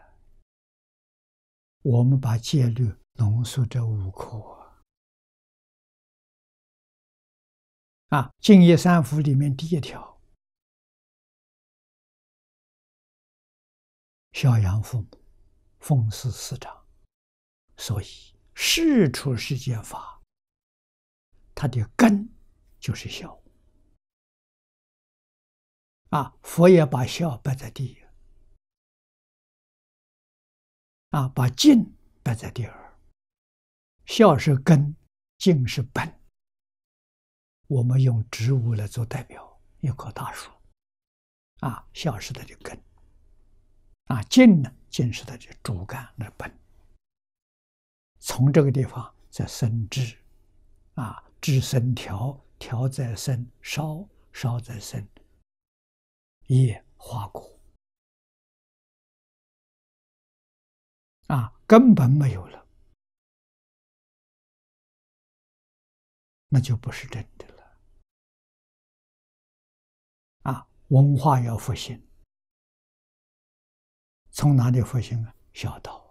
S1: 我们把戒律浓缩这五课啊，《敬业三福》里面第一条：孝养父母，奉事师长。所以，事出世间法，它的根就是孝啊。佛也把孝摆在第一。啊，把敬摆在第二。孝是根，敬是本。
S2: 我们用植物来做代表，一棵大树，啊，孝是它的根，啊，敬呢，敬是它的主干，而本。从这个地方再生枝，啊，
S1: 枝生条，条再生梢，梢再生叶、花、果。啊，根本没有了，那就不是真的了。啊，文化要复兴，从哪里复兴啊？孝道。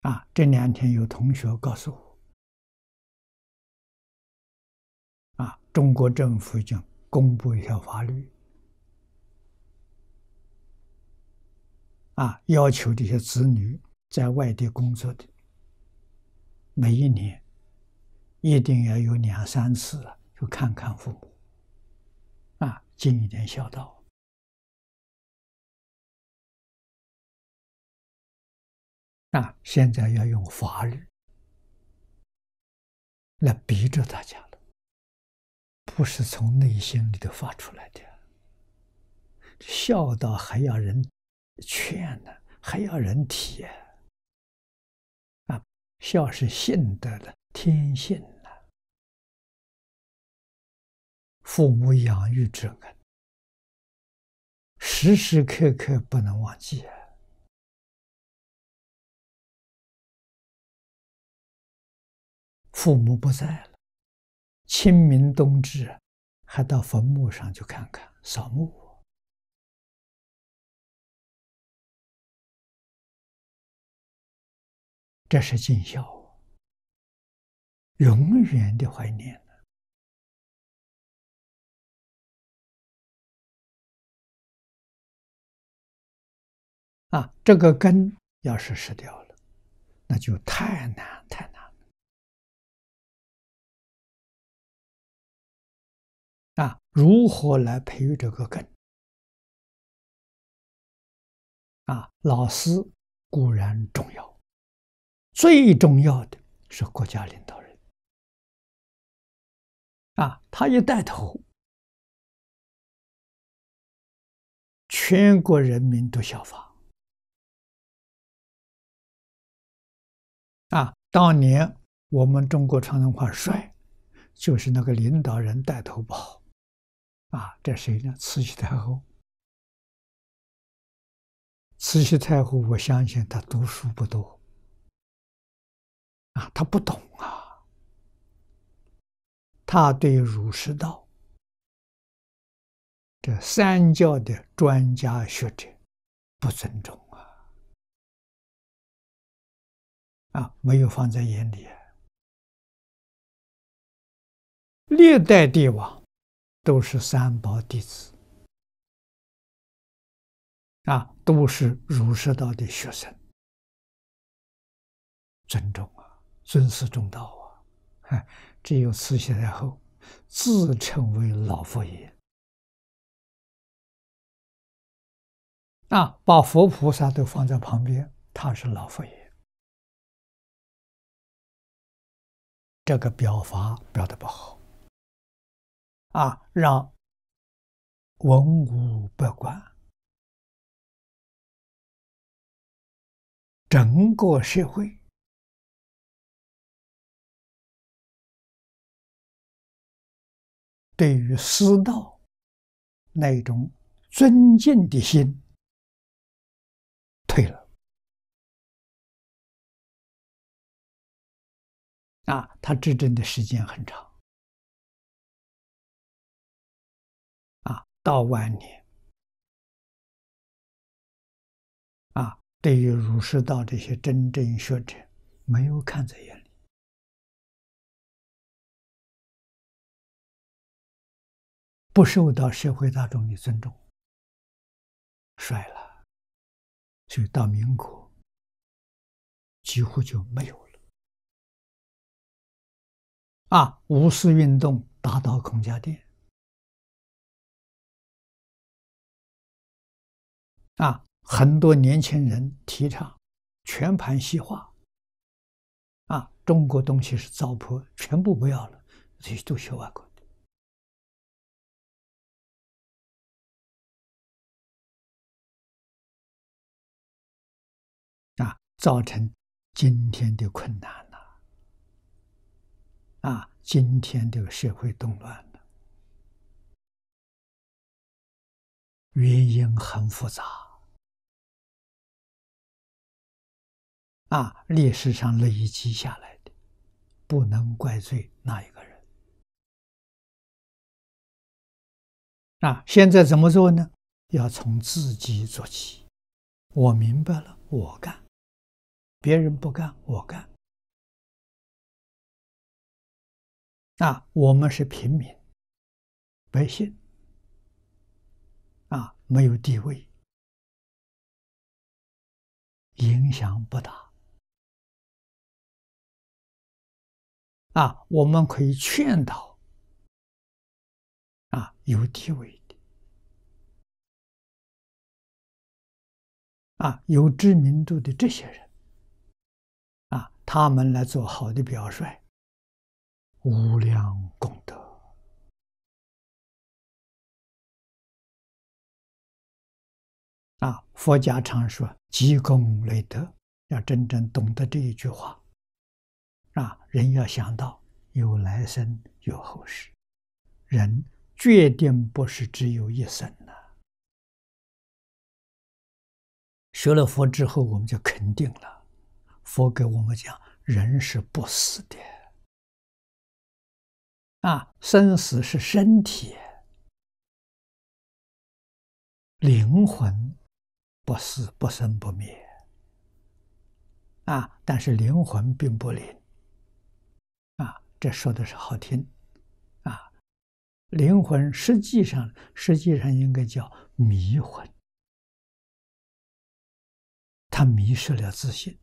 S1: 啊，这两天有同学告诉我，
S2: 啊，中国政府经公布一条法律。啊，要求这些子女在外地工作的，每一年一定要有两三次，
S1: 就看看父母，啊，尽一点孝道。啊，现在要用法律来逼着大家了，
S2: 不是从内心里头发出来的，孝道
S1: 还要人。劝呢，还要人体啊！孝是信德的天性啊，父母养育之恩，时时刻刻不能忘记。父母不在了，清明冬至，还到坟墓上去看看，扫墓。这是尽孝，永远的怀念啊，这个根要是失掉了，那就太难太难了。啊，如何来培育这个根？啊，老师固然重要。最重要的是国家领导人，啊，他一带头，全国人民都效仿。
S2: 啊，当年我们中国传统文化衰，就是那个领导人带头不好，啊，这谁呢？慈禧太后。慈禧太后，我相信她读书不多。啊，他不懂啊！他对
S1: 儒释道这三教的专家学者不尊重啊！啊，没有放在眼里。历代帝王都是三宝弟子啊，都是儒释道的学生，尊重。尊师重道啊，只有慈禧太后自称为老佛爷，啊，把佛菩萨都放在旁边，他是老佛爷，这个表法表的不好，啊，让文武百官，整个社会。对于师道那种尊敬的心退了啊，他执政的时间很长啊，到晚年啊，对于儒释道这些真正学者，没有看在眼里。不受到社会大众的尊重，衰了，所以到民国几乎就没有了。啊，五四运动打倒孔家店。啊，很多年轻人提倡全盘西化。啊，中国东西是糟粕，全部不要了，这些都学外国。造成今天的困难了，啊，今天的社会动乱了，原因很复杂，啊，历史上累积下来的，不能怪罪那一个人。啊，现在怎么做呢？要从自己做起。我明白了，我干。别人不干，我干。啊，我们是平民百姓，啊，没有地位，影响不大。啊，我们可以劝导。啊，有地位的，啊，有知名度的这些人。他们来做好的表率，无量功德啊！佛家常说积功累德，要真正懂得这一句话
S2: 啊！人要想到有来生，有后世，人决定不是只有一生呐。学了佛之后，我们就肯定了。佛给我们讲，
S1: 人是不死的，啊，生死是身体，灵魂不死不生不灭，啊，但是灵
S2: 魂并不灵，啊，这说的是好听，啊，灵魂实际上实际上应该叫
S1: 迷魂，他迷失了自信。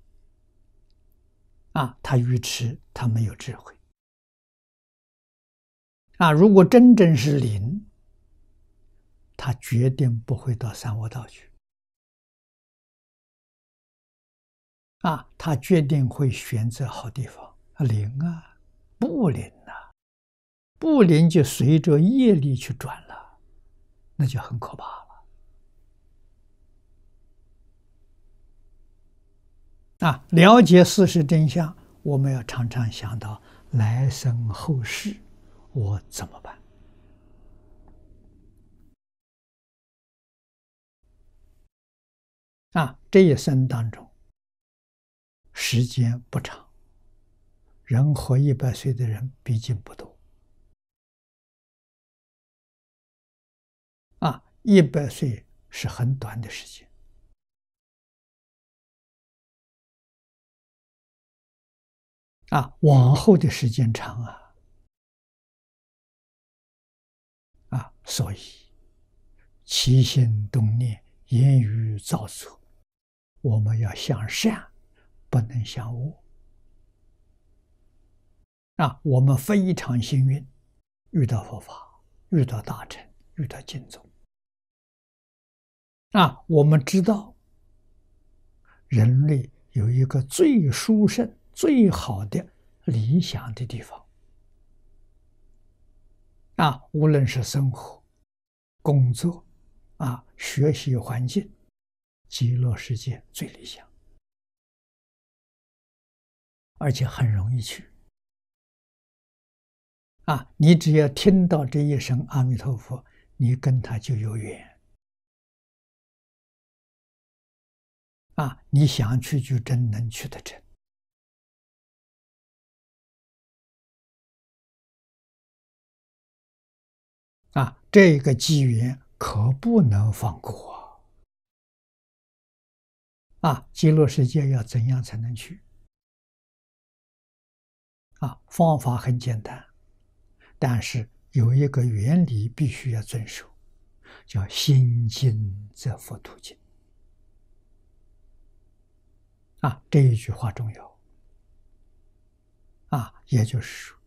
S1: 啊，他愚痴，他没有智慧。啊，
S2: 如果真正是灵，他决定不会到三窝道去。
S1: 啊，他决定会选择好地方。灵啊，不灵啊，不灵就
S2: 随着业力去转了，那就很可怕。啊，了解事实真相，我们要常常想到来生后世，我怎么办？
S1: 啊，这一生当中，时间不
S2: 长，人活一百岁的人毕竟不多。
S1: 啊，一百岁是很短的时间。啊，往后的时间长啊，啊，所以起心动念、
S2: 言语造作，我们要向善，不能向恶。啊，我们非常幸运，遇到佛法，遇到大臣，遇到净宗。啊，我们知道人类有一个最殊胜。最好的、理想的地方，啊，无论是生活、工作，啊，学习环境，
S1: 极乐世界最理想，而且很容易去。啊，你只要听到这一声阿弥陀佛，你跟他就有缘。啊，你想去就真能去得成。这个机缘可不能放过啊！啊，极乐世界要怎样才能去？啊，方法很简单，但是
S2: 有一个原理必须要遵守，叫心经则佛途径”。啊，这一句话重要。啊，也就是说，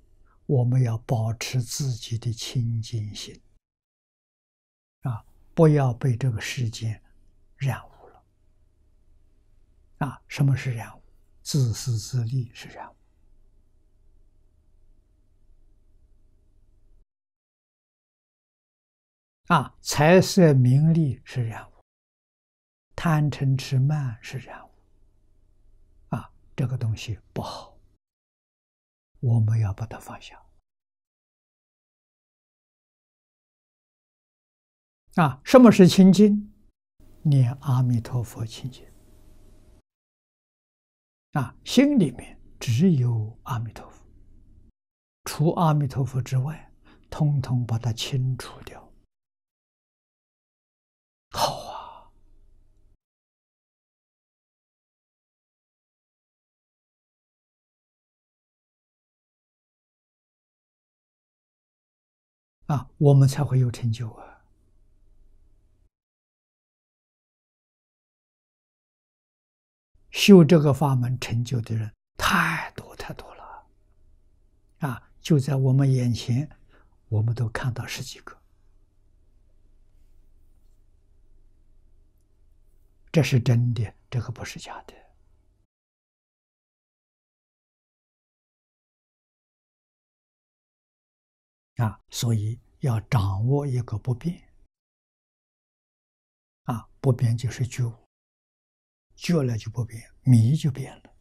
S2: 我们要保持自己的清净心。不要被这个世界染污了。啊，什么是染污？自私自利
S1: 是染污。啊，财色名利是染污。贪嗔痴慢是染污。啊，这个东西不好，我们要把它放下。啊，什么是清净？念阿弥陀佛，清净。啊，心里面
S2: 只有阿弥陀佛，除阿弥陀佛之外，通
S1: 通把它清除掉。好啊，啊，我们才会有成就啊。修这个法门成就的人
S2: 太多太多了，啊，就在我们眼前，我们都看到十几个。
S1: 这是真的，这个不是假的。啊，所以要掌握一个不变。啊，不变就是觉悟。觉了就不变，迷就变了。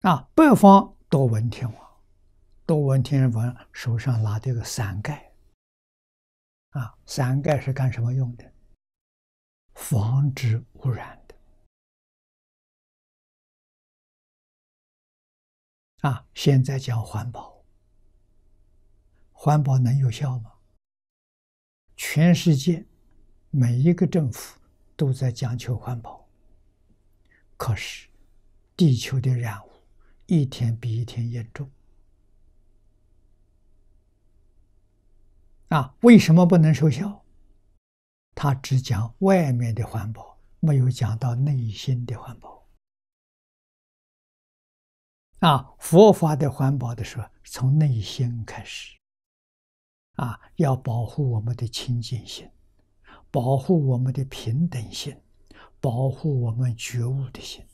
S1: 啊，北方多闻天王，多闻天王手上拿这个伞盖。啊，伞盖是干什么用的？防止污染的。啊，现在讲环保，
S2: 环保能有效吗？全世界每一个政府都在讲求环保，可是地球的染污一天比一天严重。啊，为什么不能收效？他只讲外面的环保，没有讲到内心的环保。啊，佛法的环保的说，从内心开始。啊，要保护我们的清净心，保护我
S1: 们的平等心，保护我们觉悟的心，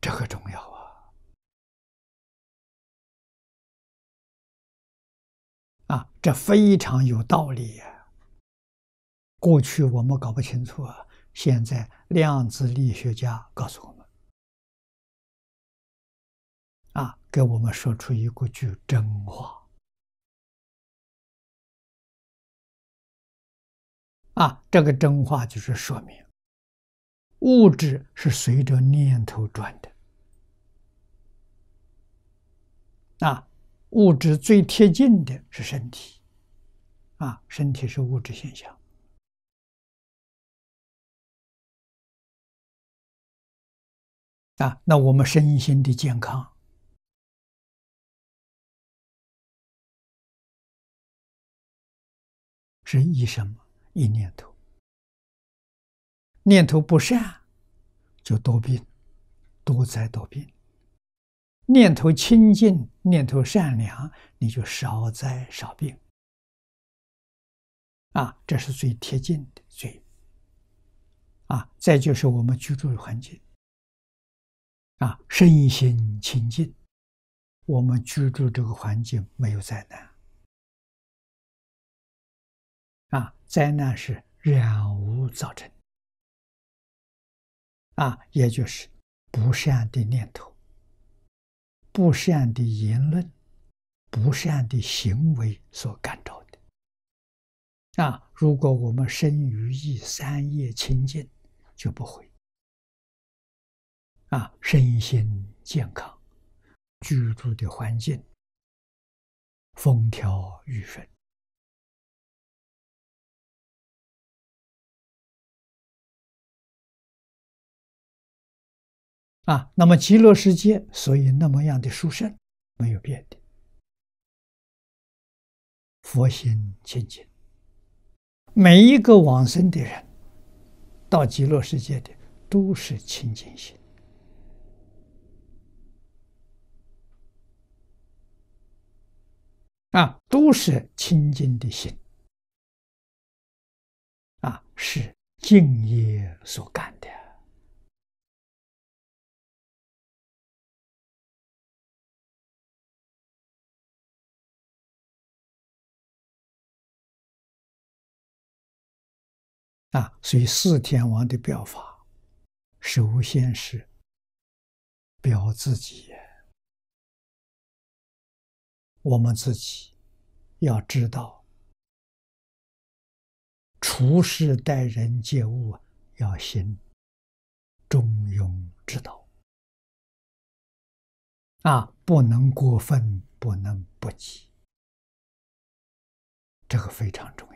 S1: 这个重要啊！啊，这非常有道理呀。过去我们搞不清楚，现在量子力学家告诉我们。给我们说出一个句真话啊！这个真话就是说明，
S2: 物质是随着念头转的。
S1: 啊，物质最贴近的是身体，啊，身体是物质现象。啊，那我们身心的健康。是一什么？一念头，念头不善，
S2: 就多病、多灾、多病；
S1: 念头清
S2: 净，念头善良，你就少灾少病。啊，这是最贴近的，最啊。再就是我们
S1: 居住的环境，啊，身心清净，我们居住这个环境没有灾难。灾难是染污造成啊，也就是不善的念头、不善
S2: 的言论、不善的行为所感召的啊。如果我们生于一山业清净，就不会
S1: 啊，身心健康，居住的环境风调雨顺。啊，那么极乐世界，所以那么样的殊胜，没有别的，佛心清净。
S2: 每一个往生的人，到极乐世界的都是清净心，啊，都是清净的心，
S1: 啊，是敬业所感的。啊，所以四天王的表法，首先是表自己。我们自己要知道，处事待人接物啊，要行中庸之道啊，不能过分，不能不及，这个非常重要。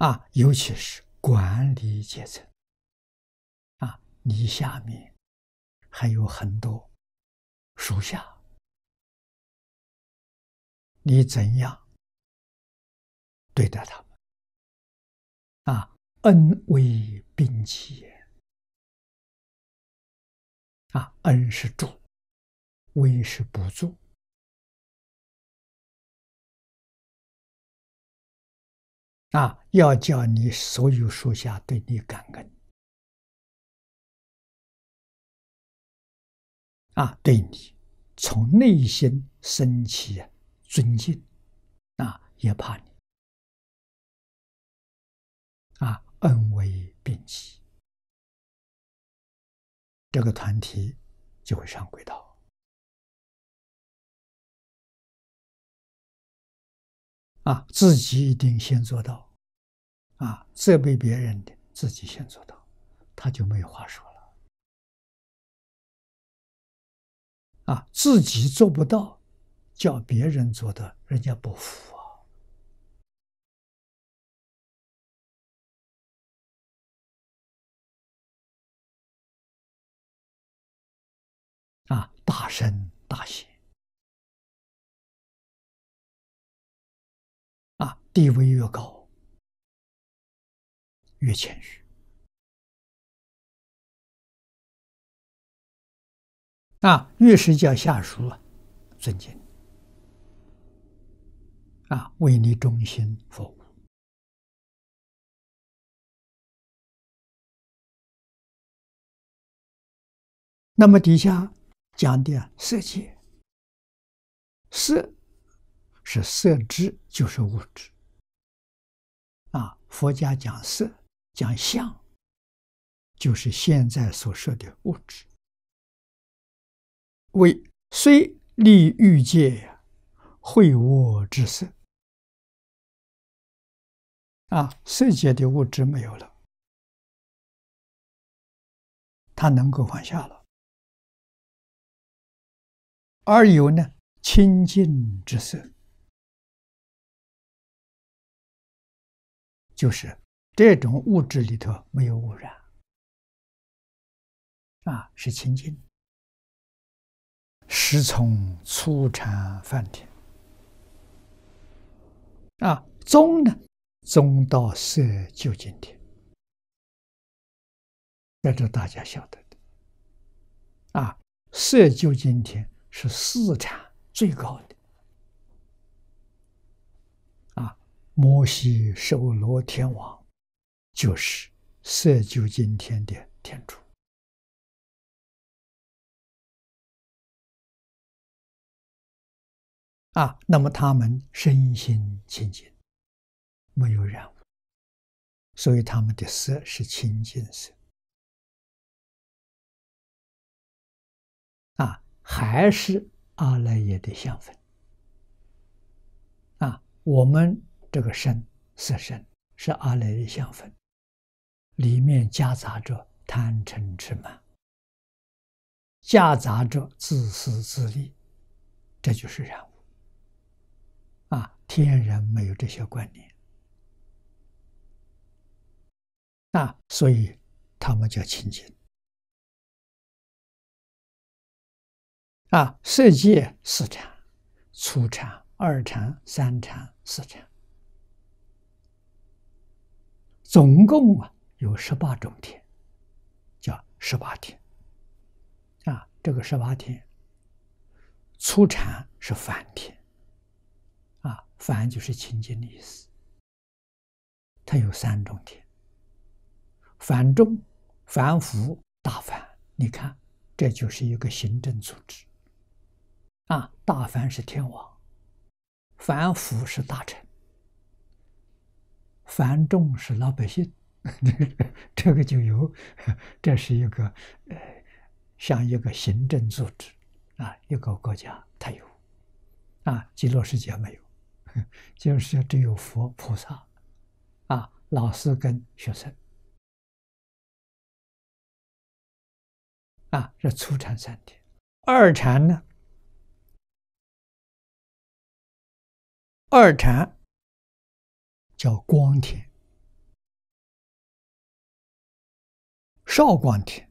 S1: 啊，尤其是管理阶层，啊，你下面还有很多属下，你怎样对待他们？啊，恩威并济。啊，恩是助，威是补助。啊。要叫你所有属下对你感恩啊，对你从内心升起尊敬，啊也怕你啊恩威并济，这个团体就会上轨道啊，自己一定先做到。啊，责备别人的自己先做到，他就没有话说了。啊，自己做不到，叫别人做的，人家不服啊。啊，大声大写。啊，地位越高。越谦虚，啊，越是叫下属啊尊敬，啊，为你忠心服务。那么底下讲的色界，色
S2: 是色质，就是物质，啊，佛家讲色。讲相，就是现在所说的物质。
S1: 为虽利欲界呀，秽我之色啊，色界的物质没有了，他能够放下了。二有呢，清净之色，就是。这种物质里头没有污染，啊，是清净。师从粗禅梵天，
S2: 啊，中呢，中到色究竟天。在这大家晓得的，啊，色究竟天是四禅最高的，啊，摩西、首罗天王。
S1: 就是色究竟天的天主啊，那么他们身心清净，没有染污，所以他们的色是清净色啊，还是阿赖耶的相分
S2: 啊？我们这个身色身是阿赖耶相分。里面夹杂着贪嗔痴慢，夹杂着自私自利，这就是人。啊，天然没有这些观念。
S1: 啊，所以他们叫清净。啊，色界四禅、初禅、
S2: 二禅、三禅、四禅，总共啊。有十八种天，叫十八天。啊，这个十八天，初禅是梵天。啊，梵就是清净的意思。它有三种天：梵众、梵福、大梵。你看，这就是一个行政组织。啊，大梵是天王，梵福是大臣，梵众是老百姓。这个就有，这是一个呃，像一个行政组织啊，一个国家它有啊，极乐
S1: 世界没有，极乐世界只有佛菩萨啊，老师跟学生啊，这初禅三天，二禅呢，二禅叫光天。少光天、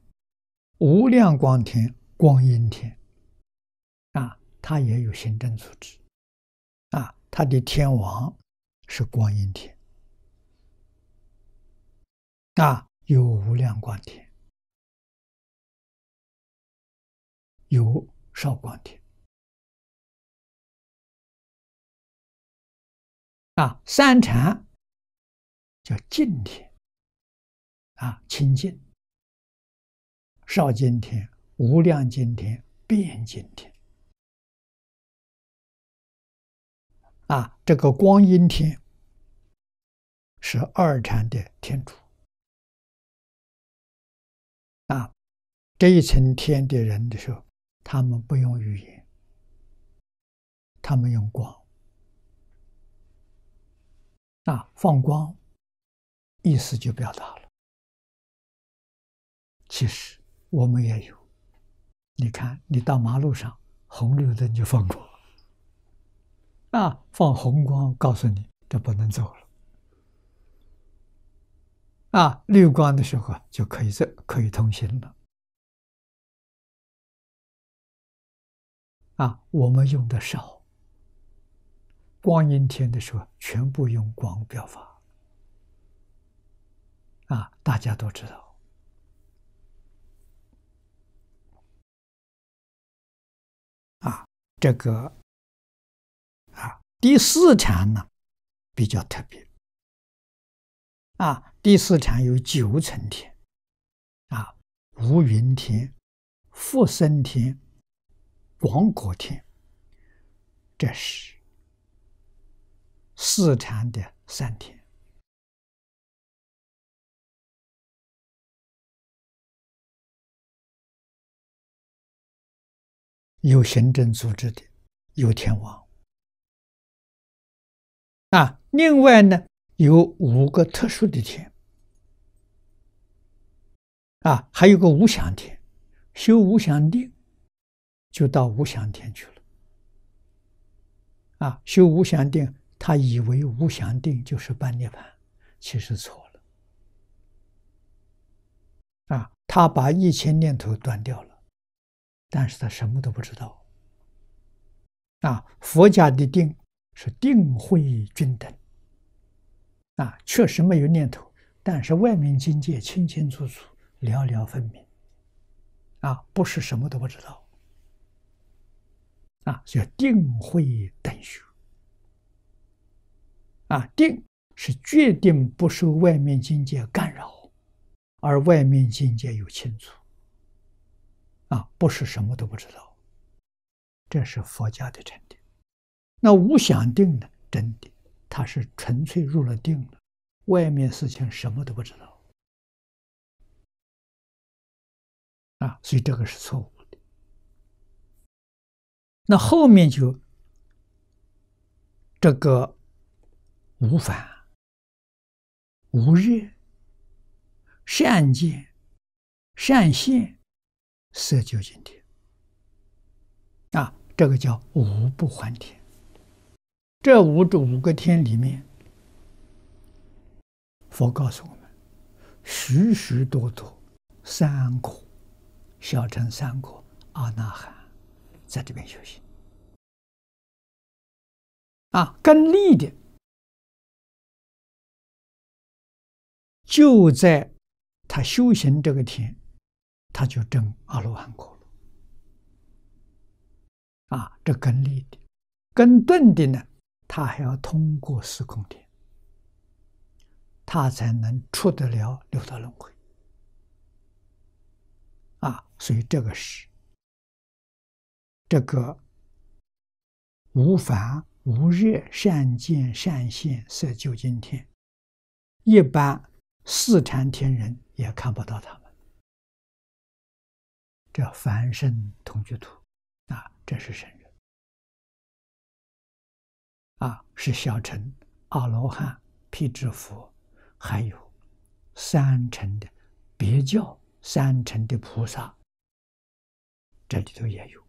S1: 无量光天、光阴天，啊，它也有行政组织，啊，它的天王是光阴天，啊，有无量光天，有少光天，啊，三禅叫净天，啊，清净。少今天、无量今天、变今天啊，这个光阴天是二禅的天主啊。这一层天的人的时候，他们不用语言，他们用
S2: 光，那放光，意思就表达了。其实。我们也有，你看，你到马路上，红绿灯就放过，啊，放红光告诉你这不能走
S1: 了，啊，绿光的时候就可以走，可以通行了，啊，我们用的少，
S2: 光阴天的时候全部用光标法，
S1: 啊，大家都知道。这个啊，第四场呢比较特别啊，
S2: 第四场有九层天啊，无云天、复生天、广果天，这是
S1: 四禅的三天。有行政组织的，有天王。啊，另外呢，有五个特殊的天。
S2: 啊，还有个无想天，修无想定，就到无想天去了。啊，修无想定，他以为无想定就是半涅盘，其实错了。啊，他把一切念头断掉了。但是他什么都不知道。啊，佛家的定是定慧均等。啊，确实没有念头，但是外面境界清清楚楚，寥寥分明。啊，不是什么都不知道。啊，叫定慧等修。啊，定是决定不受外面境界干扰，而外面境界又清楚。啊，不是什么都不知道，这是佛家的禅定。那无想定呢？真的，他是纯粹入了定了，外面事情什
S1: 么都不知道。啊，所以这个是错误的。那后面就
S2: 这个无烦、无热、善见、善现。色就今天，啊，这个叫五不还天。这五这五个天里面，佛告诉我们，许许多多三苦，小乘三
S1: 苦阿那含，在这边修行。啊，更利的，就在他修行这个天。他就证阿罗汉果
S2: 了。啊，这根利的、根钝的呢，他还要通过四空天，他才能出得了六道轮回。啊，所以这个是这个无烦无热、善见善现、色究竟天，一般
S1: 四禅天人也看不到他。这凡圣同居土，啊，这是圣人，啊，是小乘、阿罗汉、辟支佛，还有三乘的别教、三乘的菩萨，这里头也有。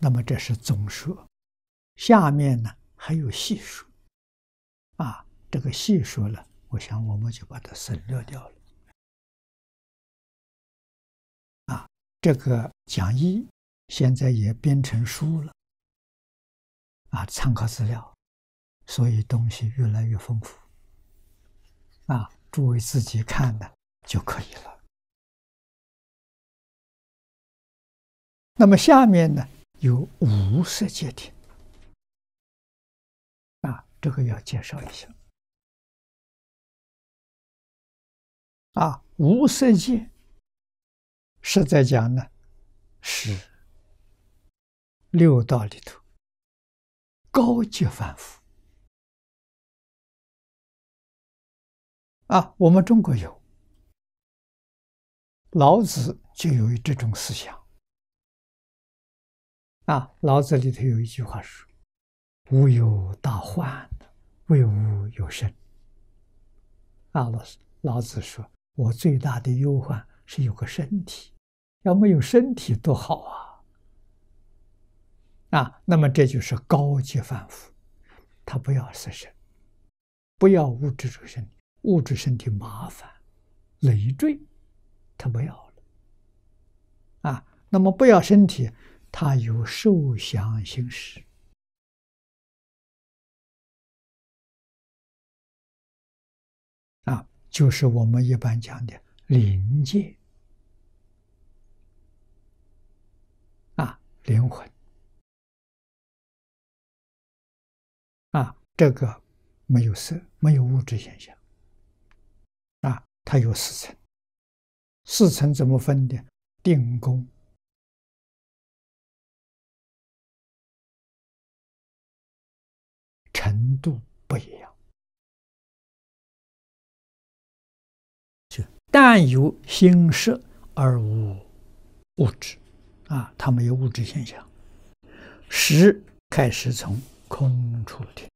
S1: 那么这是总说，下面呢？还有系数，啊，这个系数呢，我想我们就把它省略掉了。啊，这个讲义现在也编成书了，啊，参考资料，所以东西越来越丰富，啊，诸位自己看的就可以了。那么下面呢，有五色阶梯。这个要介绍一下。啊，无色界是在讲呢，是六道里头高级凡夫啊。我们中国有老子就有这种思想
S2: 啊。老子里头有一句话说：“无有大患。”为吾有身，啊，老老子说，我最大的忧患是有个身体，要没有身体多好啊！啊，那么这就是高级凡夫，他不要死身，不要物质之身，物质身体麻烦、累赘，他不要了。啊，那么不要身
S1: 体，他有受想行识。就是我们一般讲的灵界，啊，灵魂，啊，这个没有色，没有物质现象，啊，它有四层，四层怎么分的？定功程度不一样。但有心色而无物质啊，它没有物质现象。识开始从空出天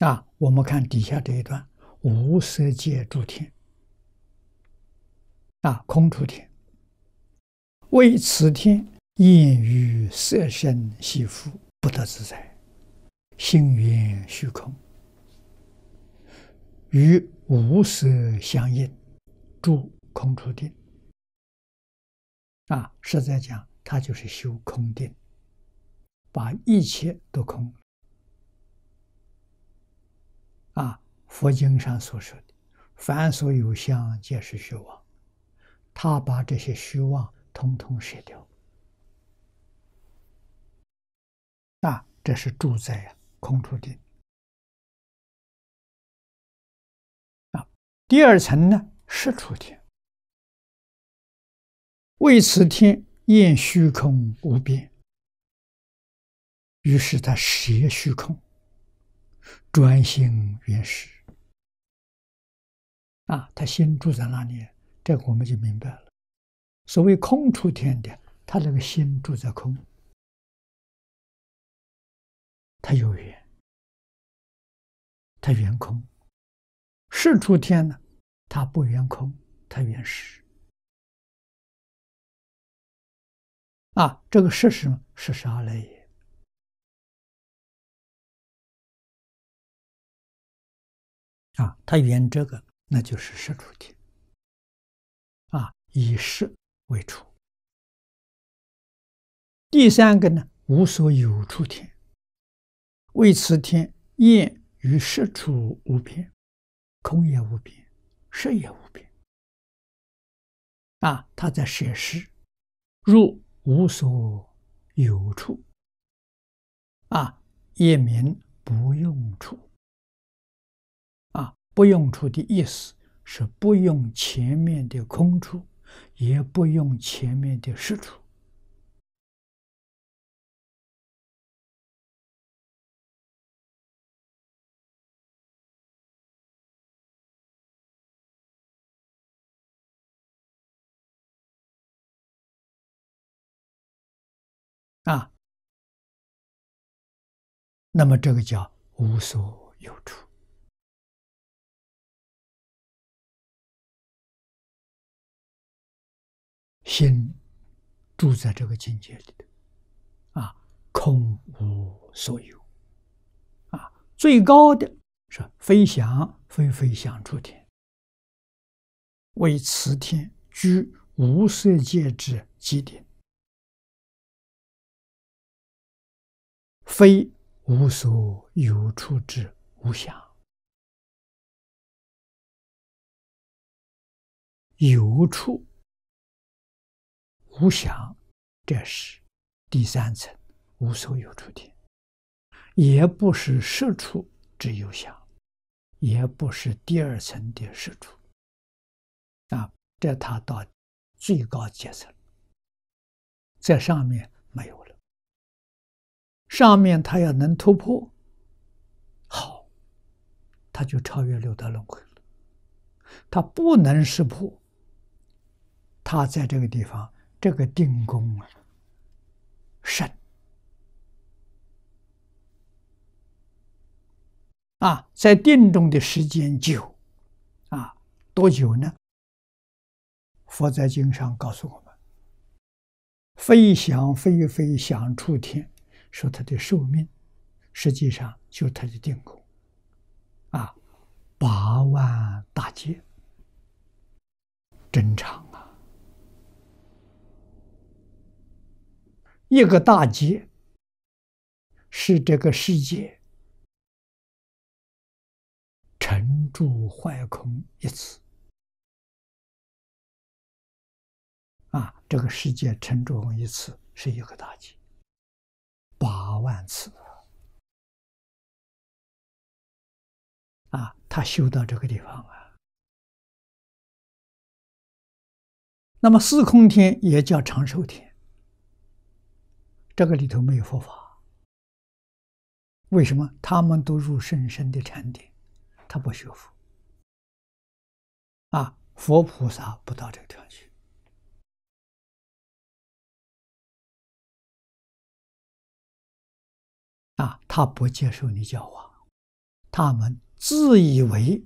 S1: 啊，我们看底下这一段：无色界诸天
S2: 啊，空出天，为此天厌于色身系缚，不得自在，心缘虚空。与无色相应，住空处定。啊，实在讲他就是修空定，把一切都空啊，佛经上所说的“凡所有相，皆是虚妄”，他把这些虚妄通通舍掉。
S1: 啊，这是住在空处定。第二层呢是出天，为此天厌虚空无边，于是他歇虚空，专心原始。啊，他心住在哪里？这个我们就明白了。所谓空出天的，他那个心住在空，他有缘，他缘空。是出天呢，它不圆空，它圆实。啊。这个事实是啥实来也啊。它圆这个，那就是是出天啊，以是为出。第三个呢，无所有处天，为此天，亦
S2: 与世处无别。空也无边，实也无边。
S1: 啊，他在写诗，入无所有处。啊，夜明不用
S2: 处。啊，不用处的意思是不用前
S1: 面的空处，也不用前面的实处。啊，那么这个叫无所有处，心住在这个境界里头，啊，空无所有，啊，最
S2: 高的是非想非非想出天，为
S1: 此天，居无色界之极点。非无所有处之无想，有处无想，这是
S2: 第三层无所有处的，也不是色处之有想，也不是第二层的色处，啊，这它到最高阶层，在上面没有了。上面他要能突破，好，他就超越六道轮回了。他不能识破，他在这个地方，这个定功啊深啊，在定中的时间久啊，多久呢？佛在经上告诉我们：“飞想飞飞想出天。”说它的寿命，实际上就是它的定功，啊，八万大劫，正常啊。
S1: 一个大劫，是这个世界沉住坏空一次，啊，这个世界沉重一次是一个大劫。八万次啊！他修到这个地方啊。那么四空天也叫长寿天，
S2: 这个里头没有佛法。为什么他们都入深
S1: 深的禅定，他不修佛啊？佛菩萨不到这个地方去。啊，他不接受你教化，
S2: 他们自以为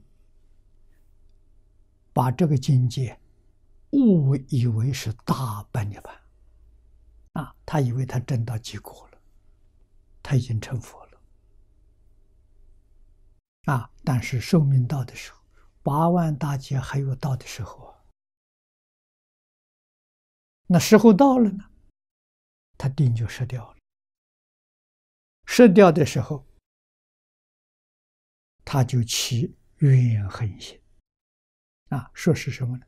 S2: 把这个境界误以为是大般涅槃，啊，他以为他证到极果了，他已经成佛了，啊，但是寿命到的时候，八万大劫还有到的时候，
S1: 那时候到了呢，他定就失掉了。失掉的时候，他就起怨恨心，啊，说是什么呢？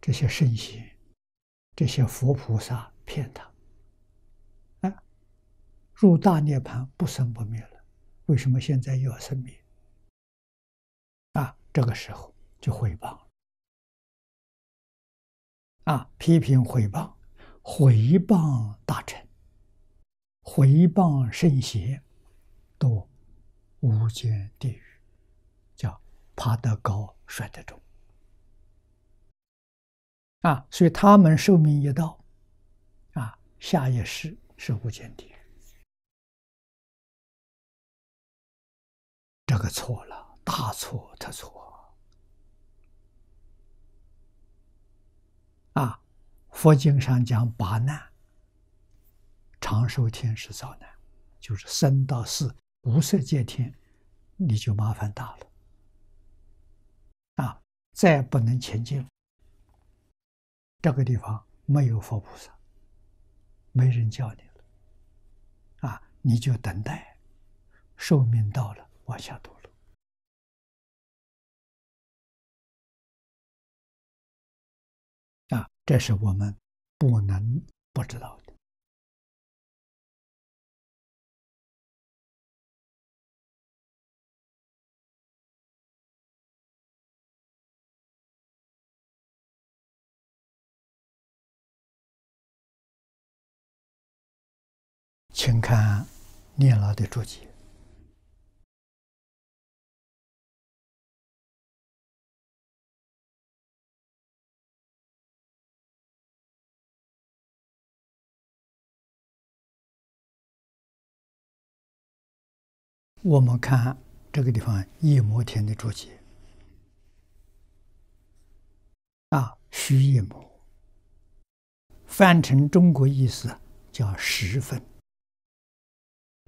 S1: 这些圣贤、这些佛菩萨骗他，
S2: 哎，入大涅槃不生不灭了，为什么
S1: 现在又要生灭？啊，这个时候就毁谤了，啊，批评毁谤，毁谤
S2: 大臣。回谤圣贤，堕无间地狱，叫爬得高摔得重。
S1: 啊，所以他们寿命一到，啊下一世是无间地狱。这个错了，大错特错。
S2: 啊，佛经上讲八难。长寿天是早呢，就是三到四无色界天，你就麻烦大了，啊，再不能前进，这个地方没有佛菩萨，
S1: 没人叫你了，啊，你就等待，寿命到了往下堕落，啊，这是我们不能不知道的。请看聂老的注解。我们看这个地方夜摩天的注解。
S2: 啊，虚夜摩，翻成中国意思叫十分。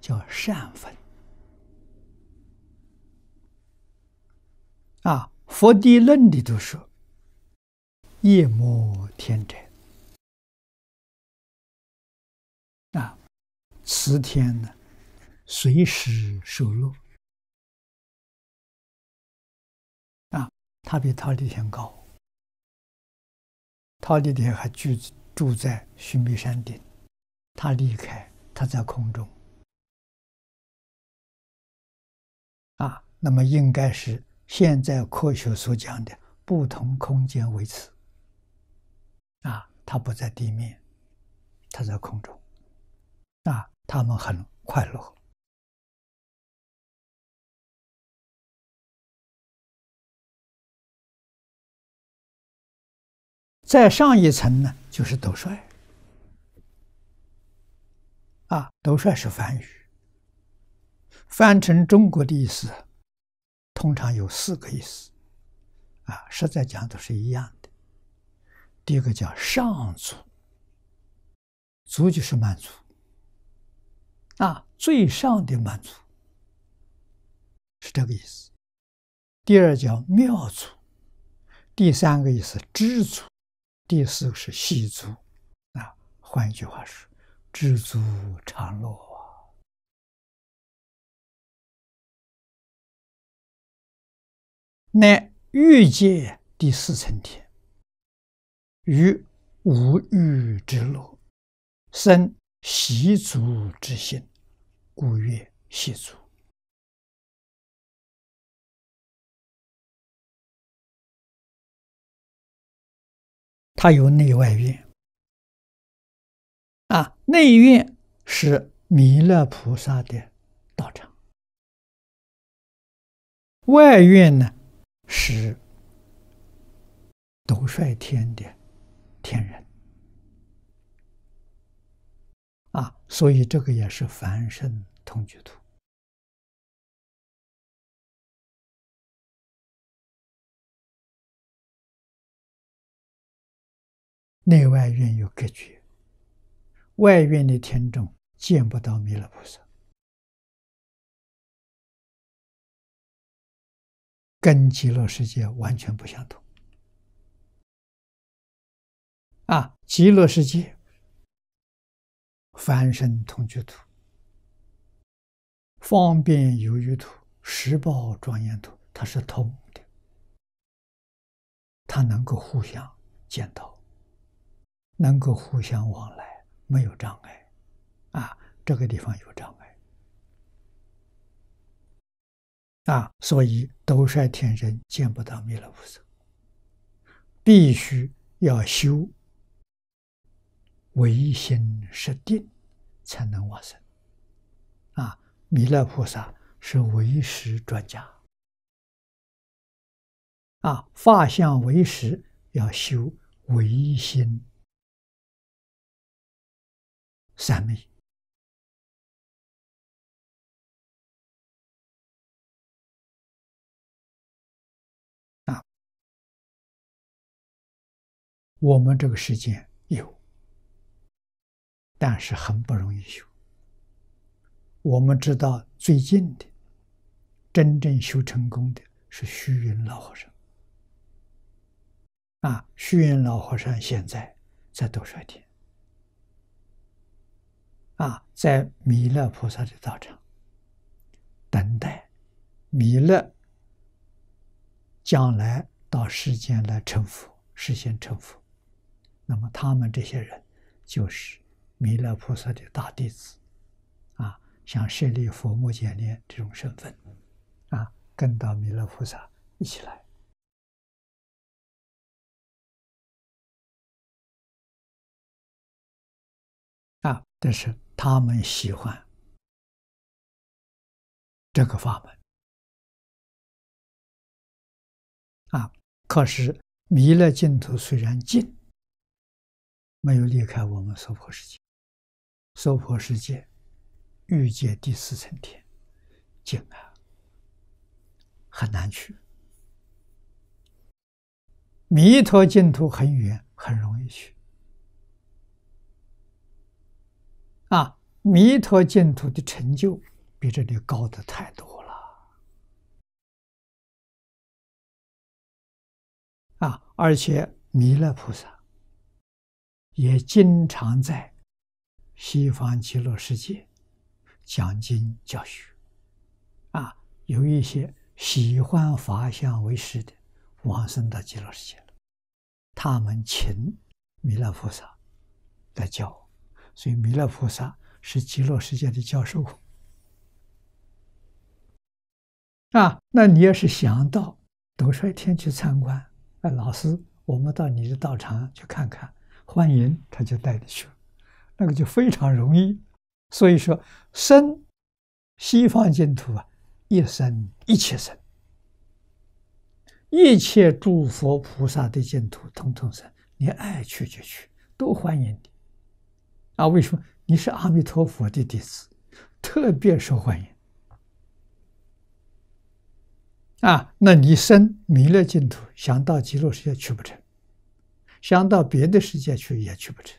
S2: 叫善分啊！佛地论里都说，
S1: 夜摩天者啊，此天呢随时受落啊，他比他的天高，他利天还居住在须弥山顶，他离开，他在空中。
S2: 啊，那么应该是现在科学所讲的不同空间维持。啊，它不在地面，它在空
S1: 中。啊，他们很快乐。再上一层呢，就是斗帅。
S2: 啊，斗帅是梵语。翻成中国的意思，通常有四个意思，啊，实在讲都是一样的。第一个叫上足，足就是满足，啊，最上的满足是这个意思。第二叫妙足，第三
S1: 个意思知足，第四个是细足。啊，换一句话说，知足常乐。乃欲界第四层天，于无欲之乐，生习足之心，故曰习足。它有内外院。啊，内院是弥勒菩萨的道场，
S2: 外院呢？是独率天的天
S1: 人啊，所以这个也是凡身同居图，内外院有隔绝，外院的天众见不到弥勒菩萨。跟极乐世界完全不相同。啊，极乐世界，翻身同居土、方便有余土、
S2: 十报庄严土，它是通的，它能够互相见到，能够互相往来，没有障碍。啊，这个地方有障。碍。啊，所以斗率天人见不到弥勒菩萨，必须要修唯心实定，才能往生。啊，弥勒菩萨是唯
S1: 识专家。啊，法相为实，要修唯心三昧。我们这个世间有，
S2: 但是很不容易修。我们知道最近的真正修成功的是虚云老和尚。啊，虚云老和尚现在在多少天？啊，在弥勒菩萨的道场等待，弥勒将来到世间来成佛，实现成佛。那么他们这些人，就是弥勒菩萨的大弟子，啊，像舍利佛摩羯念这种身份，
S1: 啊，跟到弥勒菩萨一起来，啊，但是他们喜欢这个法门，啊，可是弥勒净土虽然近。没有离开我们娑婆世界，
S2: 娑婆世界欲界第四层天，境啊很难去。弥陀净土很远，很容易去。
S1: 啊，弥陀净土的成就比这里高的太多了。啊，而且弥勒菩萨。也经常在
S2: 西方极乐世界讲经教学，啊，有一些喜欢法相为师的往生到极乐世界了，他们请弥勒菩萨来教，所以弥勒菩萨是极乐世界的教授啊。那你要是想到，等这天去参观，那老师，我们到你的道场去看看。欢迎，他就带你去了，那个就非常容易。所以说，生西方净土啊，一生一切生，一切诸佛菩萨的净土统统生，你爱去就去，都欢迎你。啊，为什么？你是阿弥陀佛的弟子，特别受欢迎。啊，那你生弥勒净土，想到极乐世界去不成。想到别的世界去也去不成，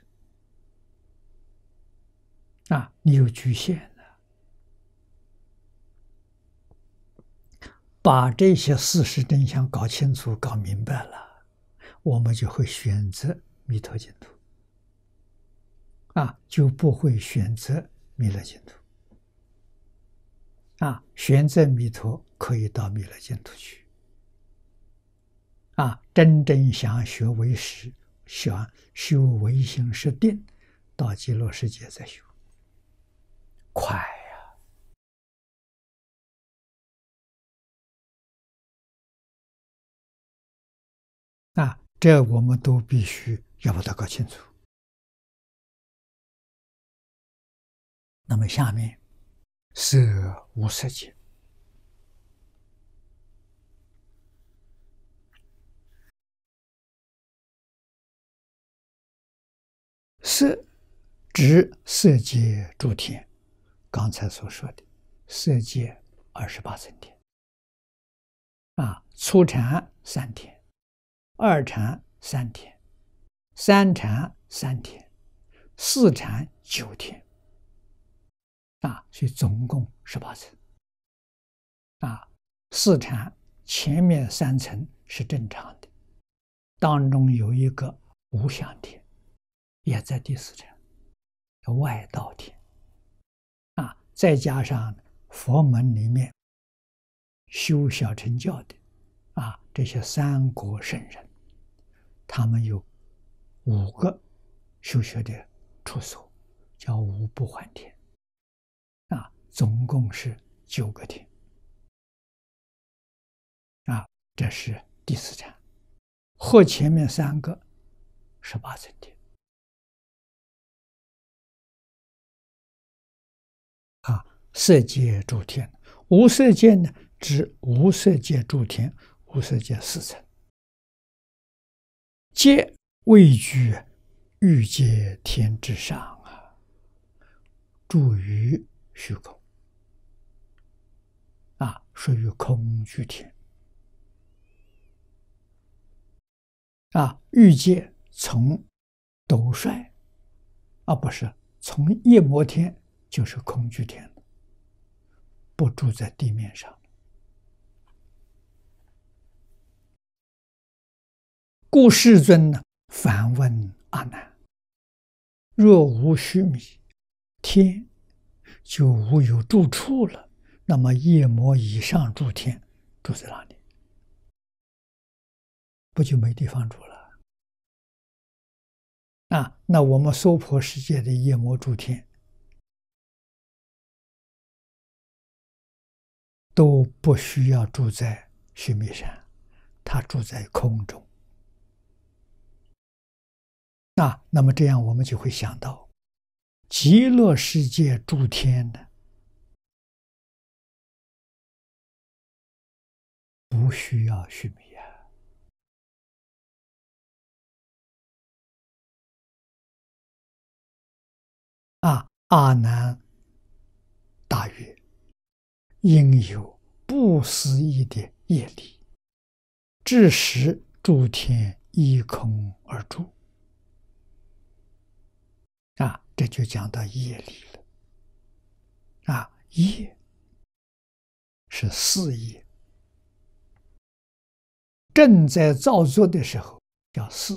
S2: 啊，你有局限的。把这些事实真相搞清楚、搞明白了，我们就会选择弥陀净土，啊，就不会选择弥勒净土，啊，选择弥陀可以到弥勒净土去。啊，真正想学为师，想修唯心识定，到极乐世界
S1: 再修，快呀！啊，这我们都必须要把它搞清楚。那么下面是五十节。色指色界诸天，刚才所说的色界二十八层
S2: 天，啊，初禅三天，二禅三天，三禅三天，四禅九天，啊，所以总共十八层。啊，四禅前面三层是正常的，当中有一个无想天。也在第四层，叫外道天，啊，再加上佛门里面修小乘教的，啊，这些三国圣人，他们有五个修学的处所，叫
S1: 五不还天，啊，总共是九个天，啊，这是第四层，或前面三个十八层天。色界诸天，无色界呢？指无色界诸天，无色界四层，
S2: 皆位居欲界天之上啊，住于虚空啊，属于空居天啊。欲界从斗率啊，不是从夜摩天就是空居天。不住在地面上，
S1: 故世尊呢，反问阿难：若无须弥
S2: 天，就无有住处了。那么夜魔以上诸天住在哪里？不就没地方住了？
S1: 啊，那我们娑婆世界的夜魔诸天？都不需要住在须弥山，他住在空中。那那么这样，我们就会想到，极乐世界诸天呢，不需要须弥啊，啊阿难大云。应有
S2: 不思议的业力，致使诸天依空而住。啊，这就讲到业力了。啊，业是四业，正在造作的时候
S1: 叫四。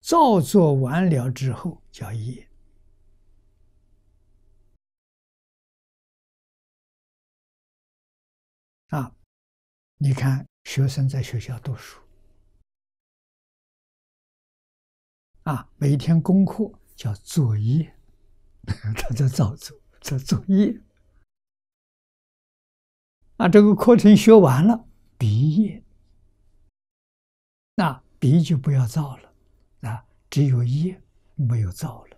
S1: 造作完了之后叫业。你看，学生在学校读书啊，每天功课叫作业，他在造作在作业
S2: 啊，这个课程学完了毕业，那毕就不要造了啊，只有业没有造了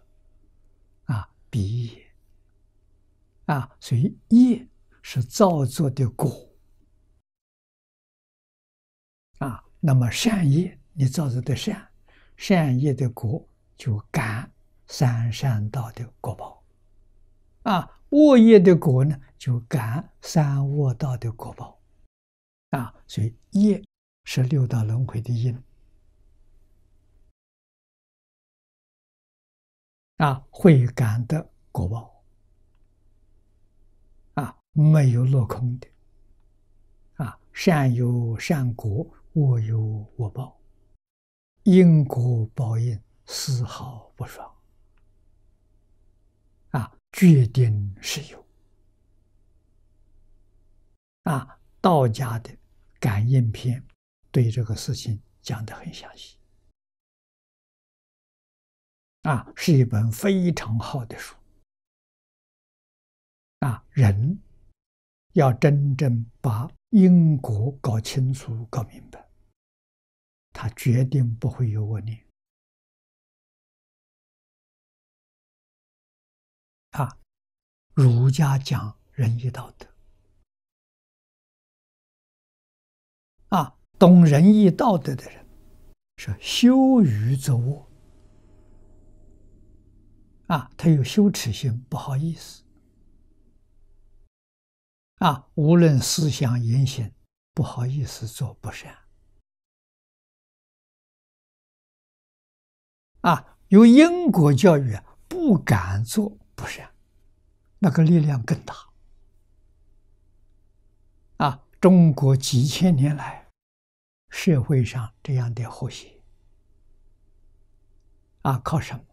S2: 啊，毕业啊，所以业是造作的果。那么善业，你造出的善，善业的果就感三善道的果报，啊，恶业的果呢，就感
S1: 三恶道的果报，啊，所以业是六道轮回的因，啊，会感的果报，啊，没
S2: 有落空的，啊，善有善果。我有我报，因果报应丝毫不爽啊！决定是有啊。道家的《感应篇》对这个事情
S1: 讲的很详细啊，是一本非常好的书啊。人要真正把因果搞清楚、搞明白。决定不会有问题。啊，儒家讲仁义道德。啊，懂仁义道德的人是羞于作恶。
S2: 啊，他有羞耻心，不好意思。
S1: 啊，无论思想言行，不好意思做不善。啊，由英国教育啊不敢做，不是，那个力量更大。
S2: 啊，中国几千年来社会上这样的和谐啊，靠什么？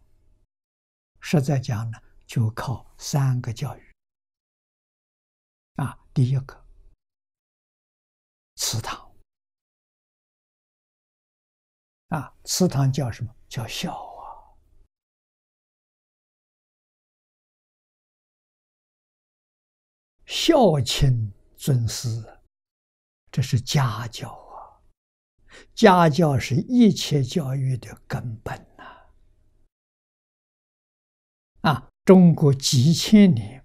S1: 实在讲呢，就靠三个教育。啊，第一个祠堂。啊，祠堂叫什么？叫孝啊，孝亲尊师，这是家教啊。
S2: 家教是一切教育的根本呐。啊，中国几千年，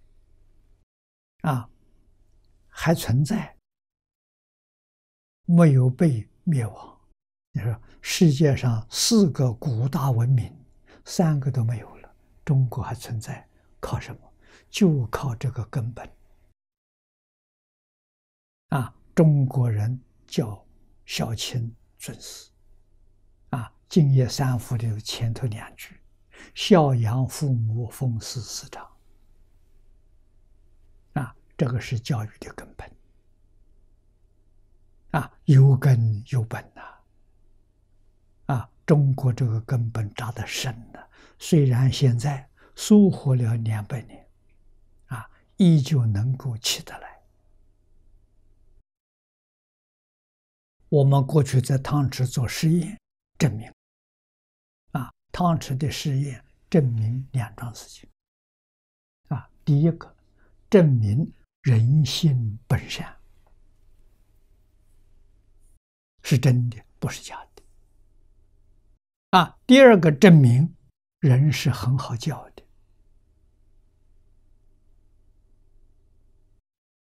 S2: 啊，还存在，没有被灭亡。你说？世界上四个古大文明，三个都没有了，中国还存在，靠什么？就靠这个根本。啊，中国人叫孝亲尊师，啊，敬业三福的前头两句，孝养父母，奉事师长，啊，这个是教育的根本，啊，有根有本呐。中国这个根本扎得深了，虽然现在缩活了两百年，啊，依旧能够起得来。我们过去在汤池做实验，证明，啊，汤池的实验证明两桩事情，啊，第一个证明人性本善是真的，不是假的。啊，第二个证明，人是很好教的。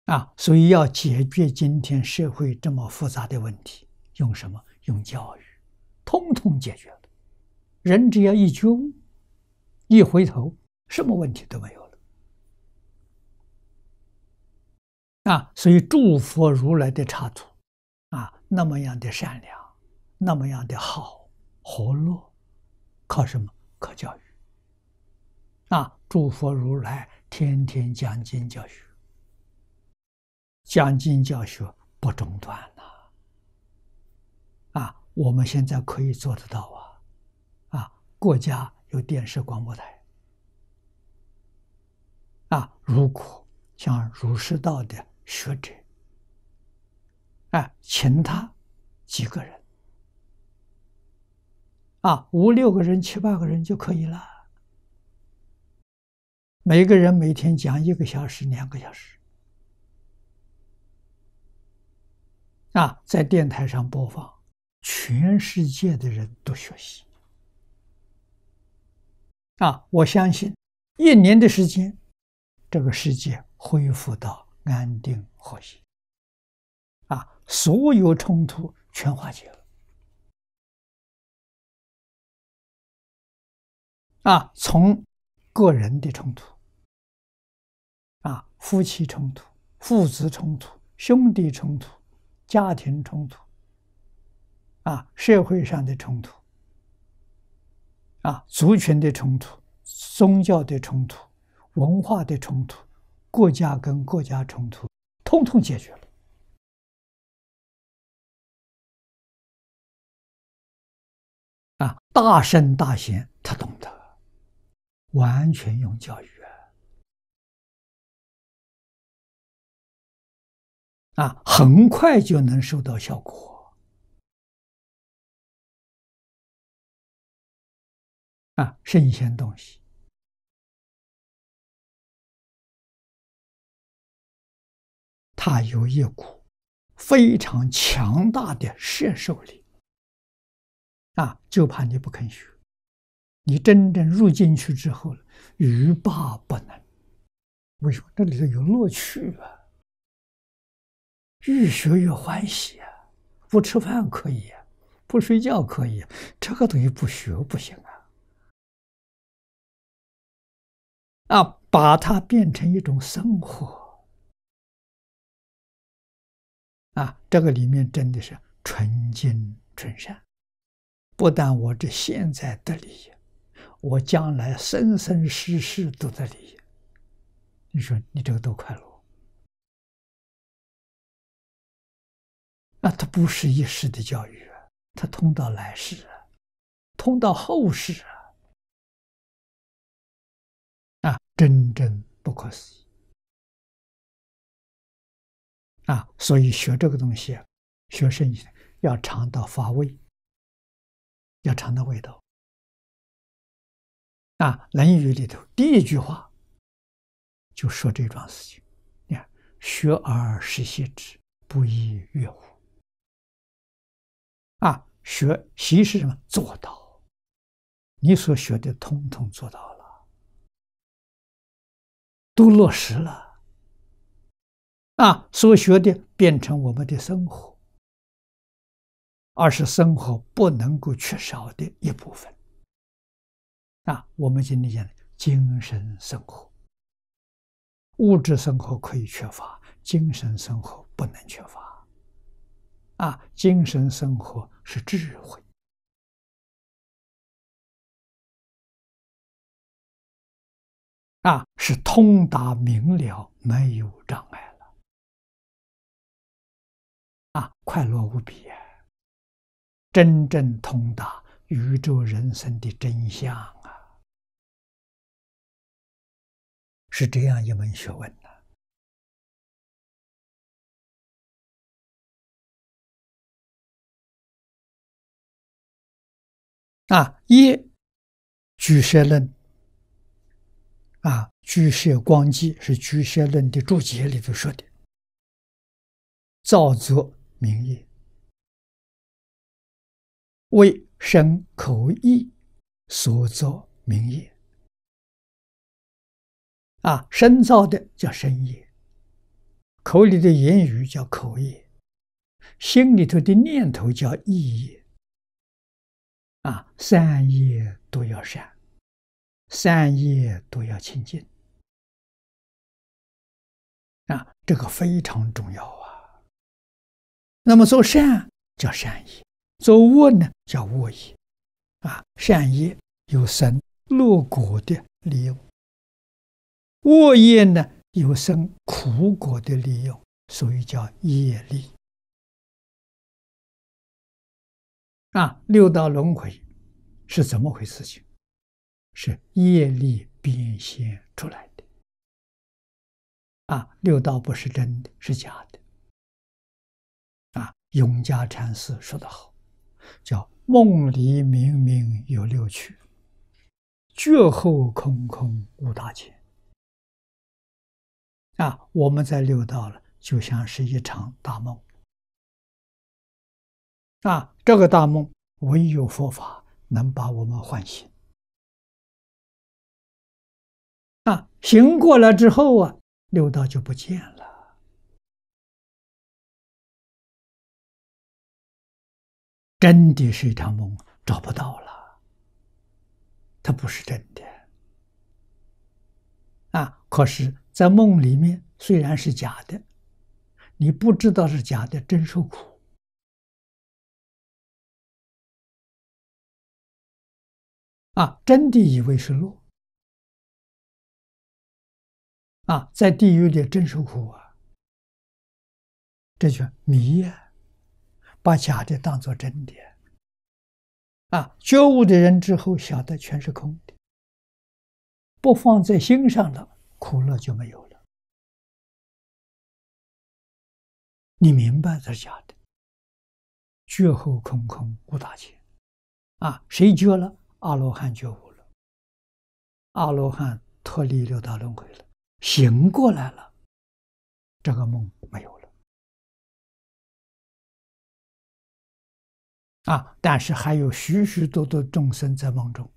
S2: 啊，所以要解决今天社会这么复杂的问题，用什么？用教育，通通解决了。人只要一穷，一回头，什么问题都没有了。啊，所以祝福如来的差徒，啊，那么样的善良，那么样的好。活络靠什么？靠教育。啊！诸佛如来天天讲经教学，讲经教学不中断了。啊，我们现在可以做得到啊！啊，国家有电视广播台。啊，如果像儒释道的学者，啊，请他几个人。啊，五六个人、七八个人就可以了。每个人每天讲一个小时、两个小时。啊，在电台上播放，全世界的人都学习。啊，我相信，一年的时间，这个世界恢复到安定
S1: 和谐。啊，所有冲突全化解了。啊，从个人的冲突，啊，夫妻冲突、父
S2: 子冲突、兄弟冲突、家庭冲突，啊，社会上的冲突，啊，族群的冲突、宗
S1: 教的冲突、文化的冲突、国家跟国家冲突，通通解决了。啊，大圣大贤，他懂得。完全用教育啊，啊，很快就能收到效果。啊，神仙东西，它有一股非常强大的摄受力，
S2: 啊，就怕你不肯学。你真正入进去之后，欲罢不能。为什么？这里头有乐趣啊！越学越欢喜啊！不吃饭可以，不
S1: 睡觉可以，这个东西不学不行啊！啊，把它变成一种生活啊！这个里面真的是纯净纯善，
S2: 不但我这现在的理力。我将来生生
S1: 世世都在理。你说你这个多快乐？那它不是一时的教育，啊，它通到来世啊，通到后世啊，啊，真正不可思议啊！所以学这个东西学圣贤要尝到乏味，要尝到味道。啊，《论语》里头第一句话就说这桩事情。你看，“学而时习之，不亦说乎？”啊，学习是什么？做到，你所学的通通做到了，都落实了。啊，所学的变成我们的生活，而是生活
S2: 不能够缺少的一部分。啊，我们今天讲精神生活，物质生活可以缺乏，精
S1: 神生活不能缺乏。啊，精神生活是智慧，啊，是通达明了，没有障碍了，啊，快乐无比啊，真正通达宇宙人生的真相。是这样一门学问呢。啊，《一居摄论》
S2: 啊，《居摄光记》是《居摄论》的注解里头说的：“
S1: 造作名业，为身口意所作名业。”
S2: 啊，身造的叫身业，口里的言语叫口业，心里头的念头叫意业。
S1: 啊，善业都要善，善业都要清净。啊，这个非常重要啊。那么做善叫善业，做恶
S2: 呢叫恶业。啊，善业有生、乐、果的利
S1: 用。恶业呢，有生苦果的利用，所以叫业力。啊，六道轮回是怎么回事？情是业力变现出来的。啊，六道不是真的，是假的。啊，永嘉禅师说得好，
S2: 叫梦里明明有六趣，觉后空
S1: 空无大千。啊，我们在六道了，就像是一场大梦。啊，这个大梦唯有佛法能把我们唤醒。啊，醒过来之后啊，六道就不见了，真的是一场梦，找不到了，它不是真的。
S2: 啊，可是。在梦里面虽然是假的，
S1: 你不知道是假的，真受苦啊！真的以为是落啊，在地狱里真受苦啊！这叫迷呀，把假的当做真的啊！觉悟的人之后晓得全是空的，不放在心上了。苦乐就没有了，你明白这是假的。觉后空空无大千，啊，谁觉了？阿罗汉觉悟了，阿罗汉脱离六道轮回了，醒过来了，这个梦没有了。啊，但是还有许许多多众生在梦中。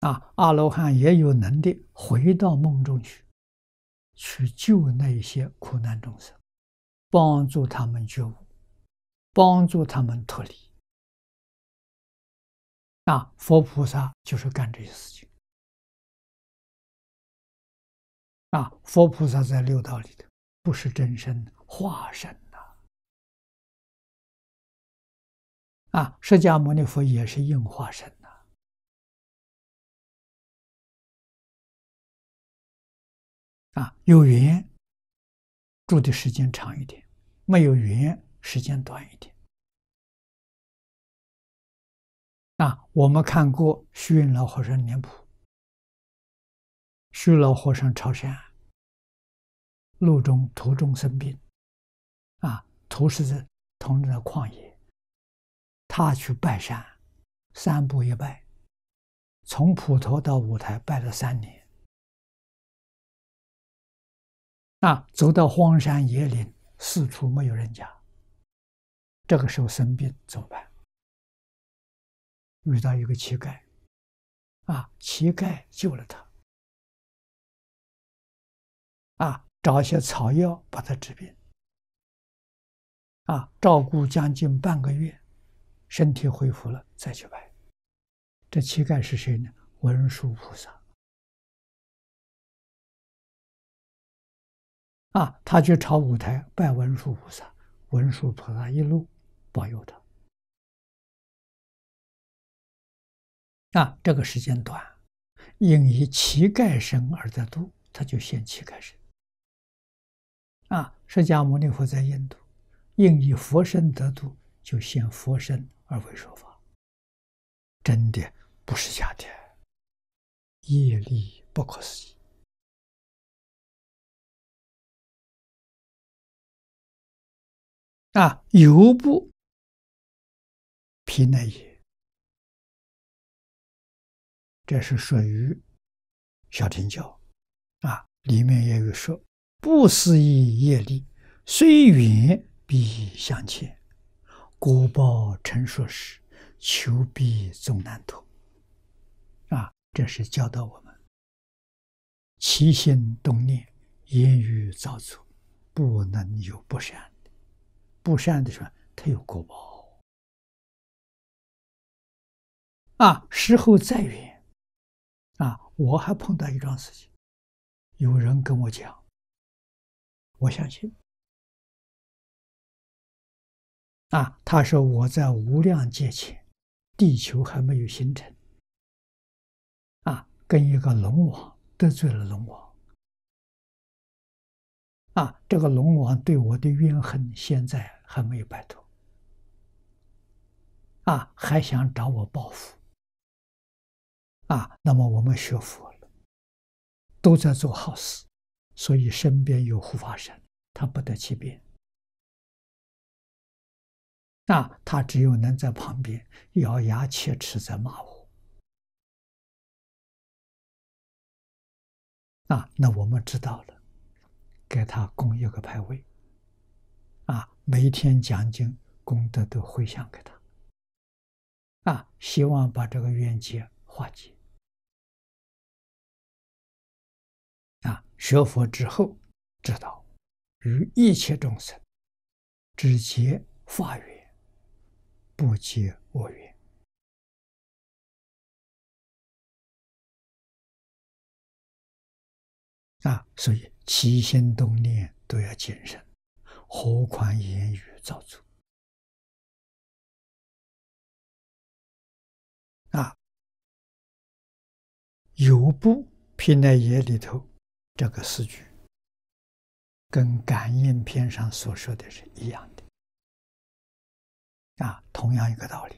S1: 啊，阿罗
S2: 汉也有能力回到梦中去，去救那些苦
S3: 难众生，
S1: 帮助他们觉悟，帮助他们脱离。啊，佛菩萨就是干这些事情。啊，佛菩萨在六道里头不是真身化身呐。啊，释迦牟尼佛也是应化身。啊，有缘住的时间长一点，没有缘时间短一点。啊，我们看过虚云老和尚脸谱，虚老和尚朝山，路中途中生病，啊，投食在同在旷野，他去拜山，三步一拜，从普陀到五台拜了三年。啊，走到荒山野岭，四处没有人家。这个时候生病怎么办？遇到一个乞丐，啊，乞丐救了他。啊，找一些草药把他治病。啊，照顾将近半个月，身体恢复了再去拜。这乞丐是谁呢？文殊菩萨。啊，他去朝五台拜文殊菩萨，文殊菩萨一路保佑他。啊，这个时间短，应以乞丐身而在度，他就现乞丐身。
S2: 啊，释迦牟尼佛在印度，应以佛身得度，就现佛身
S1: 而为说法。真的不是假的，业力不可思议。啊，犹不疲馁也。这是属于小亭教啊，里面也有说：不思议业
S2: 力，虽远必相前。果报成熟时，求必终难脱。啊，这是教导我们：起心动念，言语造作，
S1: 不能有不善。不善的时候，他有果报啊。时候再远啊，我还碰到一桩事情，有人跟我讲，我相信啊。他说我在无量劫前，地球还没有形成啊，跟一个龙王得罪了龙王啊，这个
S2: 龙王对我的怨恨现在。还没有摆脱啊，还想找我报复啊？那么我们学佛了，
S1: 都在做好事，所以身边有护法神，他不得其便。啊，他只有能在旁边咬牙切齿在骂我。啊，那我们知道了，给他供一个牌
S2: 位。啊，每天讲经功德都回向给他。
S1: 啊，希望把这个冤结化解。啊，学佛之后知道，与一切众生只结法缘，不结恶缘。啊，所以起心动念都要谨慎。何况言语造作啊？游步贫乃业里头这个诗句，跟感应篇上所说的是一样的啊，同样一个道理。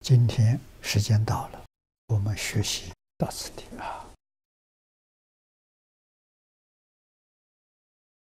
S1: 今天时间到了，我们学习到此地啊。